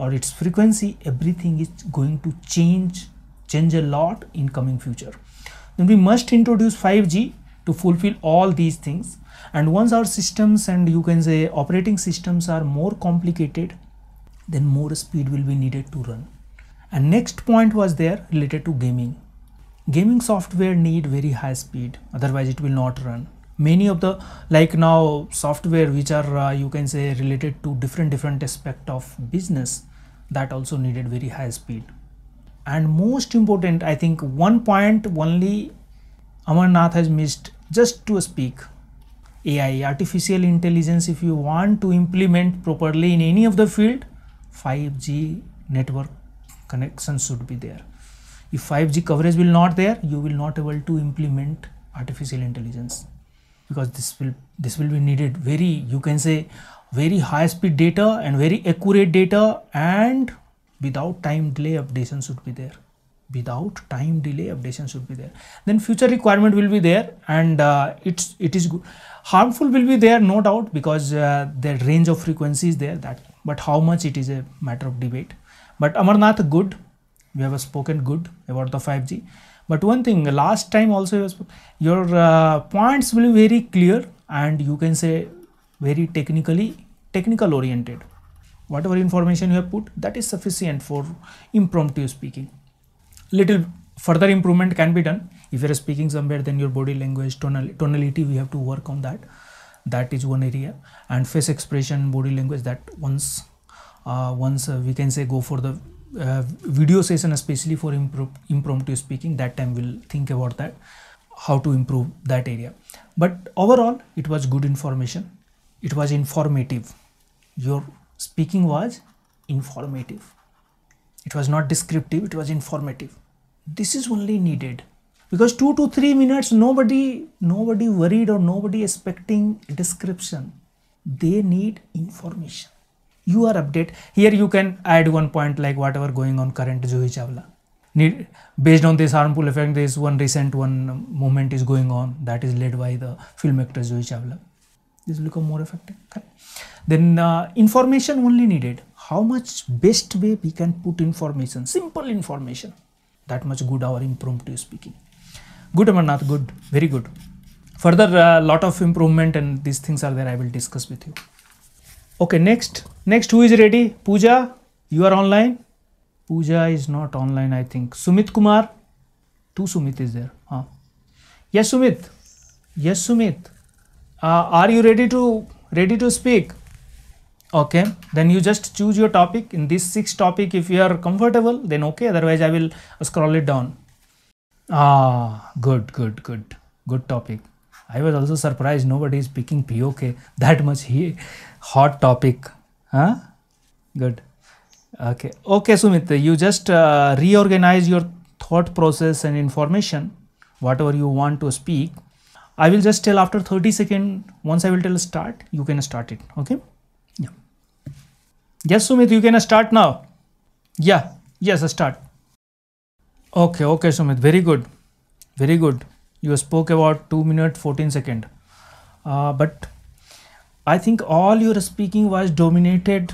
or its frequency everything is going to change change a lot in coming future then we must introduce 5g to fulfill all these things and once our systems and you can say operating systems are more complicated then more speed will be needed to run and next point was there related to gaming gaming software need very high speed otherwise it will not run many of the like now software which are uh, you can say related to different different aspect of business that also needed very high speed and most important i think one point only amarnath has missed just to speak ai artificial intelligence if you want to implement properly in any of the field 5g network connection should be there if 5G coverage will not there, you will not able to implement artificial intelligence because this will this will be needed very you can say very high speed data and very accurate data and without time delay updation should be there without time delay updation should be there then future requirement will be there and uh, it's it is good. harmful will be there no doubt because uh, the range of frequencies there that but how much it is a matter of debate but amarnath good we have spoken good about the 5g but one thing last time also your uh, points will be very clear and you can say very technically technical oriented whatever information you have put that is sufficient for impromptu speaking little further improvement can be done if you are speaking somewhere then your body language tonal tonality we have to work on that that is one area and face expression body language that once uh, once uh, we can say go for the uh, video session especially for impromptu speaking that time we'll think about that how to improve that area but overall it was good information it was informative your speaking was informative it was not descriptive it was informative this is only needed because 2 to 3 minutes nobody nobody worried or nobody expecting description they need information your update here you can add one point like whatever going on current Juhi Chawla Need, based on this harmful effect there is one recent one moment is going on that is led by the film actor Juhi Chawla this will become more effective okay. then uh, information only needed how much best way we can put information simple information that much good our impromptu speaking good Amarnath good very good further a uh, lot of improvement and these things are there I will discuss with you okay next next who is ready Puja, you are online Puja is not online I think Sumit Kumar two Sumit is there huh. Ah. yes Sumit yes Sumit uh, are you ready to ready to speak okay then you just choose your topic in this six topic if you are comfortable then okay otherwise I will scroll it down ah good good good good topic I was also surprised nobody is picking POK that much here hot topic huh good okay okay sumit you just uh, reorganize your thought process and information whatever you want to speak i will just tell after 30 second once i will tell start you can start it okay yeah yes sumit you can start now yeah yes start okay okay sumit very good very good you spoke about 2 minute 14 second uh, but I think all your speaking was dominated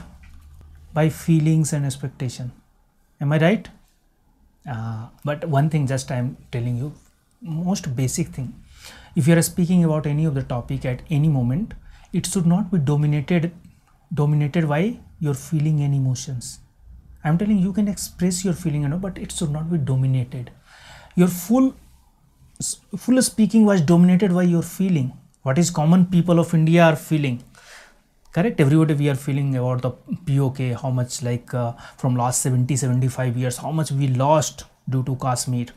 by feelings and expectation. Am I right? Uh, but one thing, just I'm telling you, most basic thing. If you are speaking about any of the topic at any moment, it should not be dominated dominated by your feeling and emotions. I'm telling you, you can express your feeling, you know, but it should not be dominated. Your full full speaking was dominated by your feeling what is common people of india are feeling correct everybody we are feeling about the pok how much like uh, from last 70 75 years how much we lost due to kashmir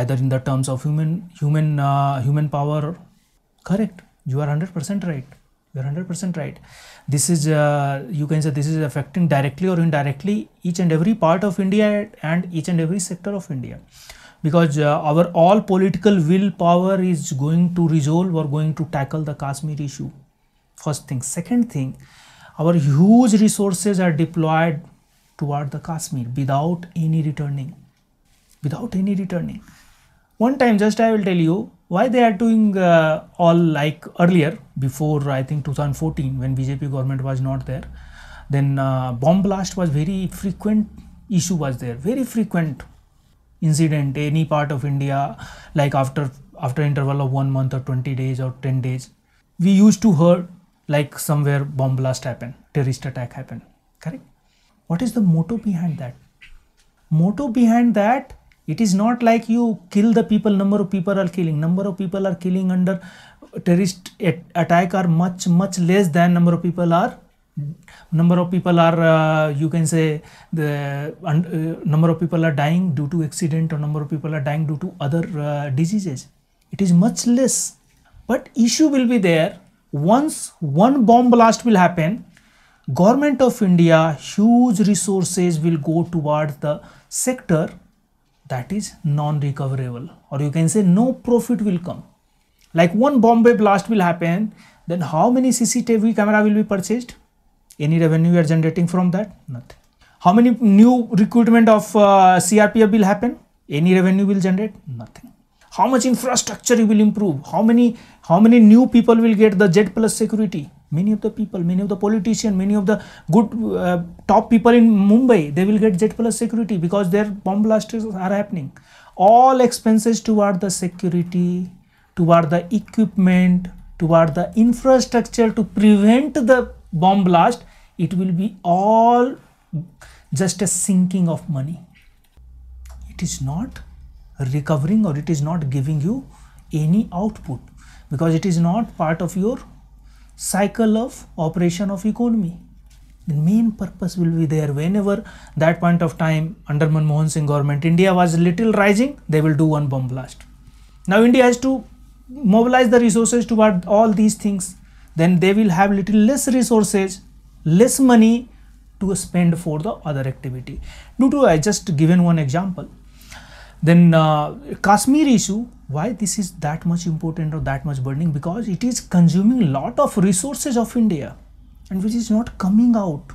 either in the terms of human human uh, human power correct you are 100% right you are 100% right this is uh, you can say this is affecting directly or indirectly each and every part of india and each and every sector of india because uh, our all political willpower is going to resolve or going to tackle the Kashmir issue. First thing. Second thing, our huge resources are deployed toward the Kashmir without any returning. Without any returning. One time, just I will tell you why they are doing uh, all like earlier before I think 2014 when BJP government was not there. Then uh, bomb blast was very frequent issue was there very frequent incident any part of india like after after interval of 1 month or 20 days or 10 days we used to hear like somewhere bomb blast happen terrorist attack happen correct what is the motto behind that motto behind that it is not like you kill the people number of people are killing number of people are killing under terrorist attack are much much less than number of people are number of people are uh, you can say the uh, number of people are dying due to accident or number of people are dying due to other uh, diseases it is much less but issue will be there once one bomb blast will happen government of india huge resources will go towards the sector that is non recoverable or you can say no profit will come like one bombay blast will happen then how many cctv camera will be purchased any revenue you are generating from that? Nothing. How many new recruitment of uh, CRPF will happen? Any revenue will generate? Nothing. How much infrastructure you will improve? How many how many new people will get the Z plus security? Many of the people, many of the politician, many of the good uh, top people in Mumbai, they will get Z plus security because their bomb blasts are happening. All expenses toward the security, toward the equipment, toward the infrastructure to prevent the bomb blast it will be all just a sinking of money it is not recovering or it is not giving you any output because it is not part of your cycle of operation of economy the main purpose will be there whenever that point of time under Manmohan Singh government India was little rising they will do one bomb blast now India has to mobilize the resources toward all these things then they will have little less resources less money to spend for the other activity. Due to I just given one example. Then uh, Kashmir issue, why this is that much important or that much burning? Because it is consuming lot of resources of India and which is not coming out,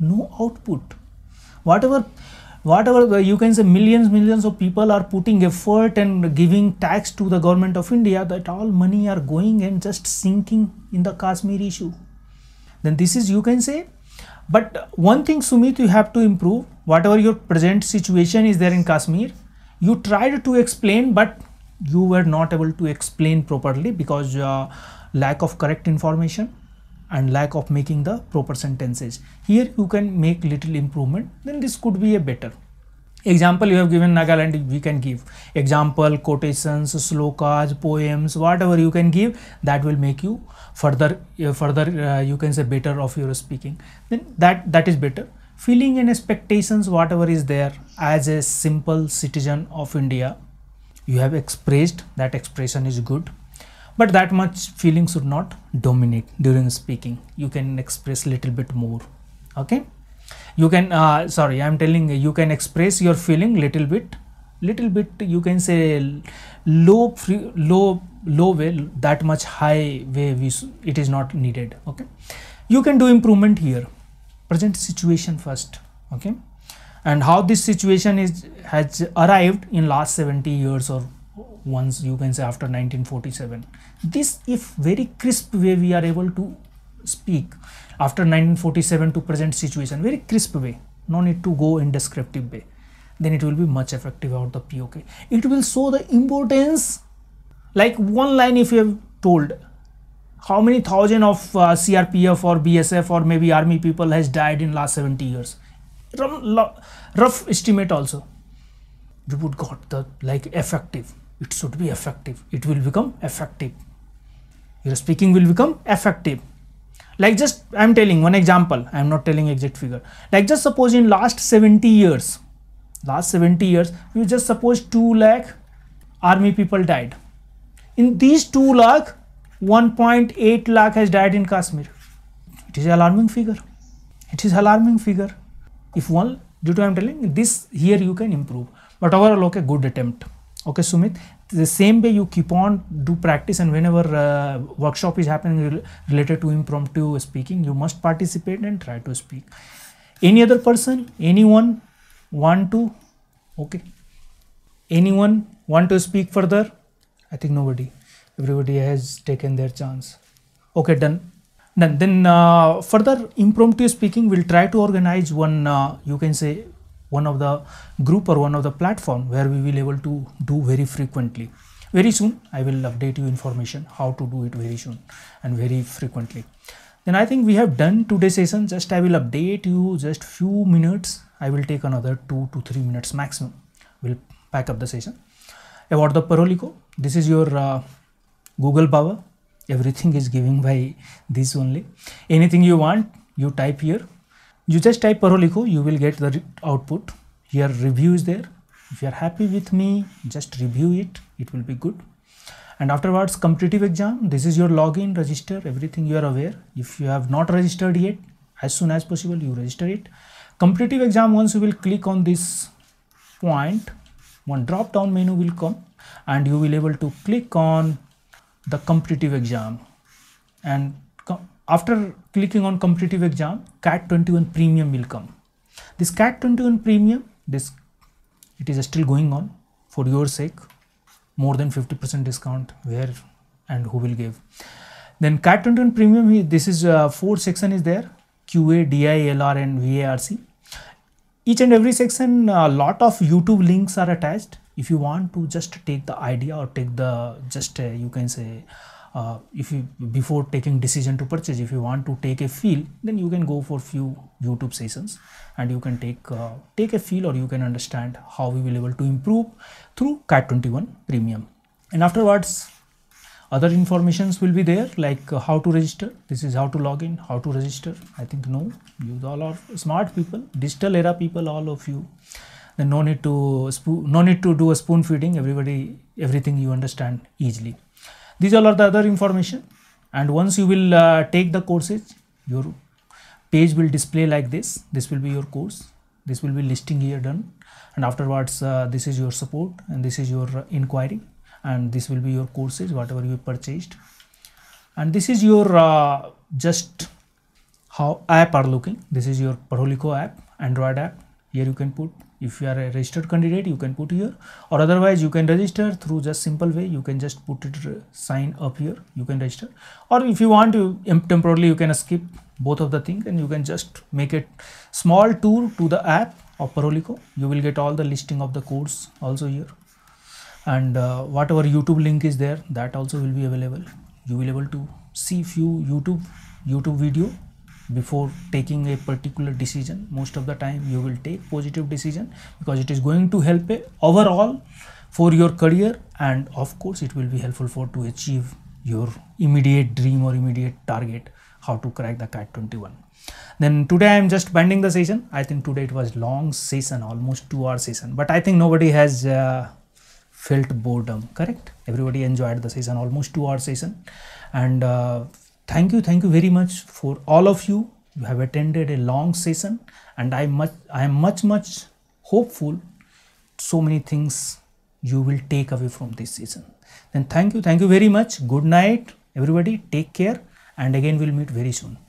no output. Whatever whatever uh, you can say millions millions of people are putting effort and giving tax to the government of india that all money are going and just sinking in the kashmir issue then this is you can say but one thing Sumit you have to improve whatever your present situation is there in Kashmir you tried to explain but you were not able to explain properly because uh, lack of correct information and lack of making the proper sentences here you can make little improvement then this could be a better example you have given Nagaland we can give example quotations slokas poems whatever you can give that will make you further uh, further uh, you can say better of your speaking then that that is better feeling and expectations whatever is there as a simple citizen of india you have expressed that expression is good but that much feeling should not dominate during speaking you can express little bit more okay you can uh, sorry i'm telling you, you can express your feeling little bit little bit you can say low free, low low way that much high way we, it is not needed okay you can do improvement here present situation first okay and how this situation is has arrived in last 70 years or once you can say after 1947 this if very crisp way we are able to speak after 1947 to present situation very crisp way no need to go in descriptive way then it will be much effective out the POK. It will show the importance like one line if you have told how many thousand of uh, CRPF or BSF or maybe army people has died in last 70 years. Rough, rough estimate also. You would got the like effective. It should be effective. It will become effective. Your speaking will become effective like just i'm telling one example i'm not telling exact figure like just suppose in last 70 years last 70 years you just suppose 2 lakh army people died in these 2 lakh 1.8 lakh has died in kashmir it is alarming figure it is alarming figure if one due to i'm telling this here you can improve but overall okay good attempt okay sumit the same way you keep on do practice and whenever uh, workshop is happening related to impromptu speaking you must participate and try to speak any other person anyone want to okay anyone want to speak further i think nobody everybody has taken their chance okay done done then uh, further impromptu speaking we'll try to organize one uh, you can say one of the group or one of the platform where we will able to do very frequently very soon i will update you information how to do it very soon and very frequently then i think we have done today's session just i will update you just few minutes I will take another 2 to 3 minutes maximum. We'll pack up the session. About the Parolico, this is your uh, Google Power. Everything is given by this only. Anything you want, you type here. You just type Parolico, you will get the output. Your review is there. If you are happy with me, just review it. It will be good and afterwards competitive exam this is your login register everything you are aware if you have not registered yet as soon as possible you register it competitive exam once you will click on this point one drop down menu will come and you will able to click on the competitive exam and after clicking on competitive exam cat 21 premium will come this cat 21 premium this it is still going on for your sake more than 50% discount where and who will give then cat 21 premium this is uh, four section is there QA, DI, LR and VARC. Each and every section a lot of YouTube links are attached. If you want to just take the idea or take the just uh, you can say uh, if you before taking decision to purchase if you want to take a feel then you can go for few youtube sessions and you can take uh, take a feel or you can understand how we will able to improve through cat 21 premium and afterwards other informations will be there like uh, how to register this is how to log in how to register i think no you all are smart people digital era people all of you then no need to spoon, no need to do a spoon feeding everybody everything you understand easily these all are the other information and once you will uh, take the courses your page will display like this this will be your course this will be listing here done and afterwards uh, this is your support and this is your uh, inquiry and this will be your courses whatever you purchased and this is your uh, just how app are looking this is your Parolico app android app here you can put if you are a registered candidate you can put here or otherwise you can register through just simple way you can just put it uh, sign up here you can register or if you want to temporarily you can skip both of the thing and you can just make it small tour to the app of Parolico. you will get all the listing of the course also here and uh, whatever youtube link is there that also will be available you will able to see few youtube youtube video before taking a particular decision most of the time you will take positive decision because it is going to help a overall for your career and of course it will be helpful for to achieve your immediate dream or immediate target how to crack the cat 21 then today i am just bending the session i think today it was long session almost two hour session but i think nobody has uh, felt boredom correct everybody enjoyed the season, almost two hour season. and uh, thank you thank you very much for all of you you have attended a long season, and i much i am much much hopeful so many things you will take away from this season. then thank you thank you very much good night everybody take care and again we'll meet very soon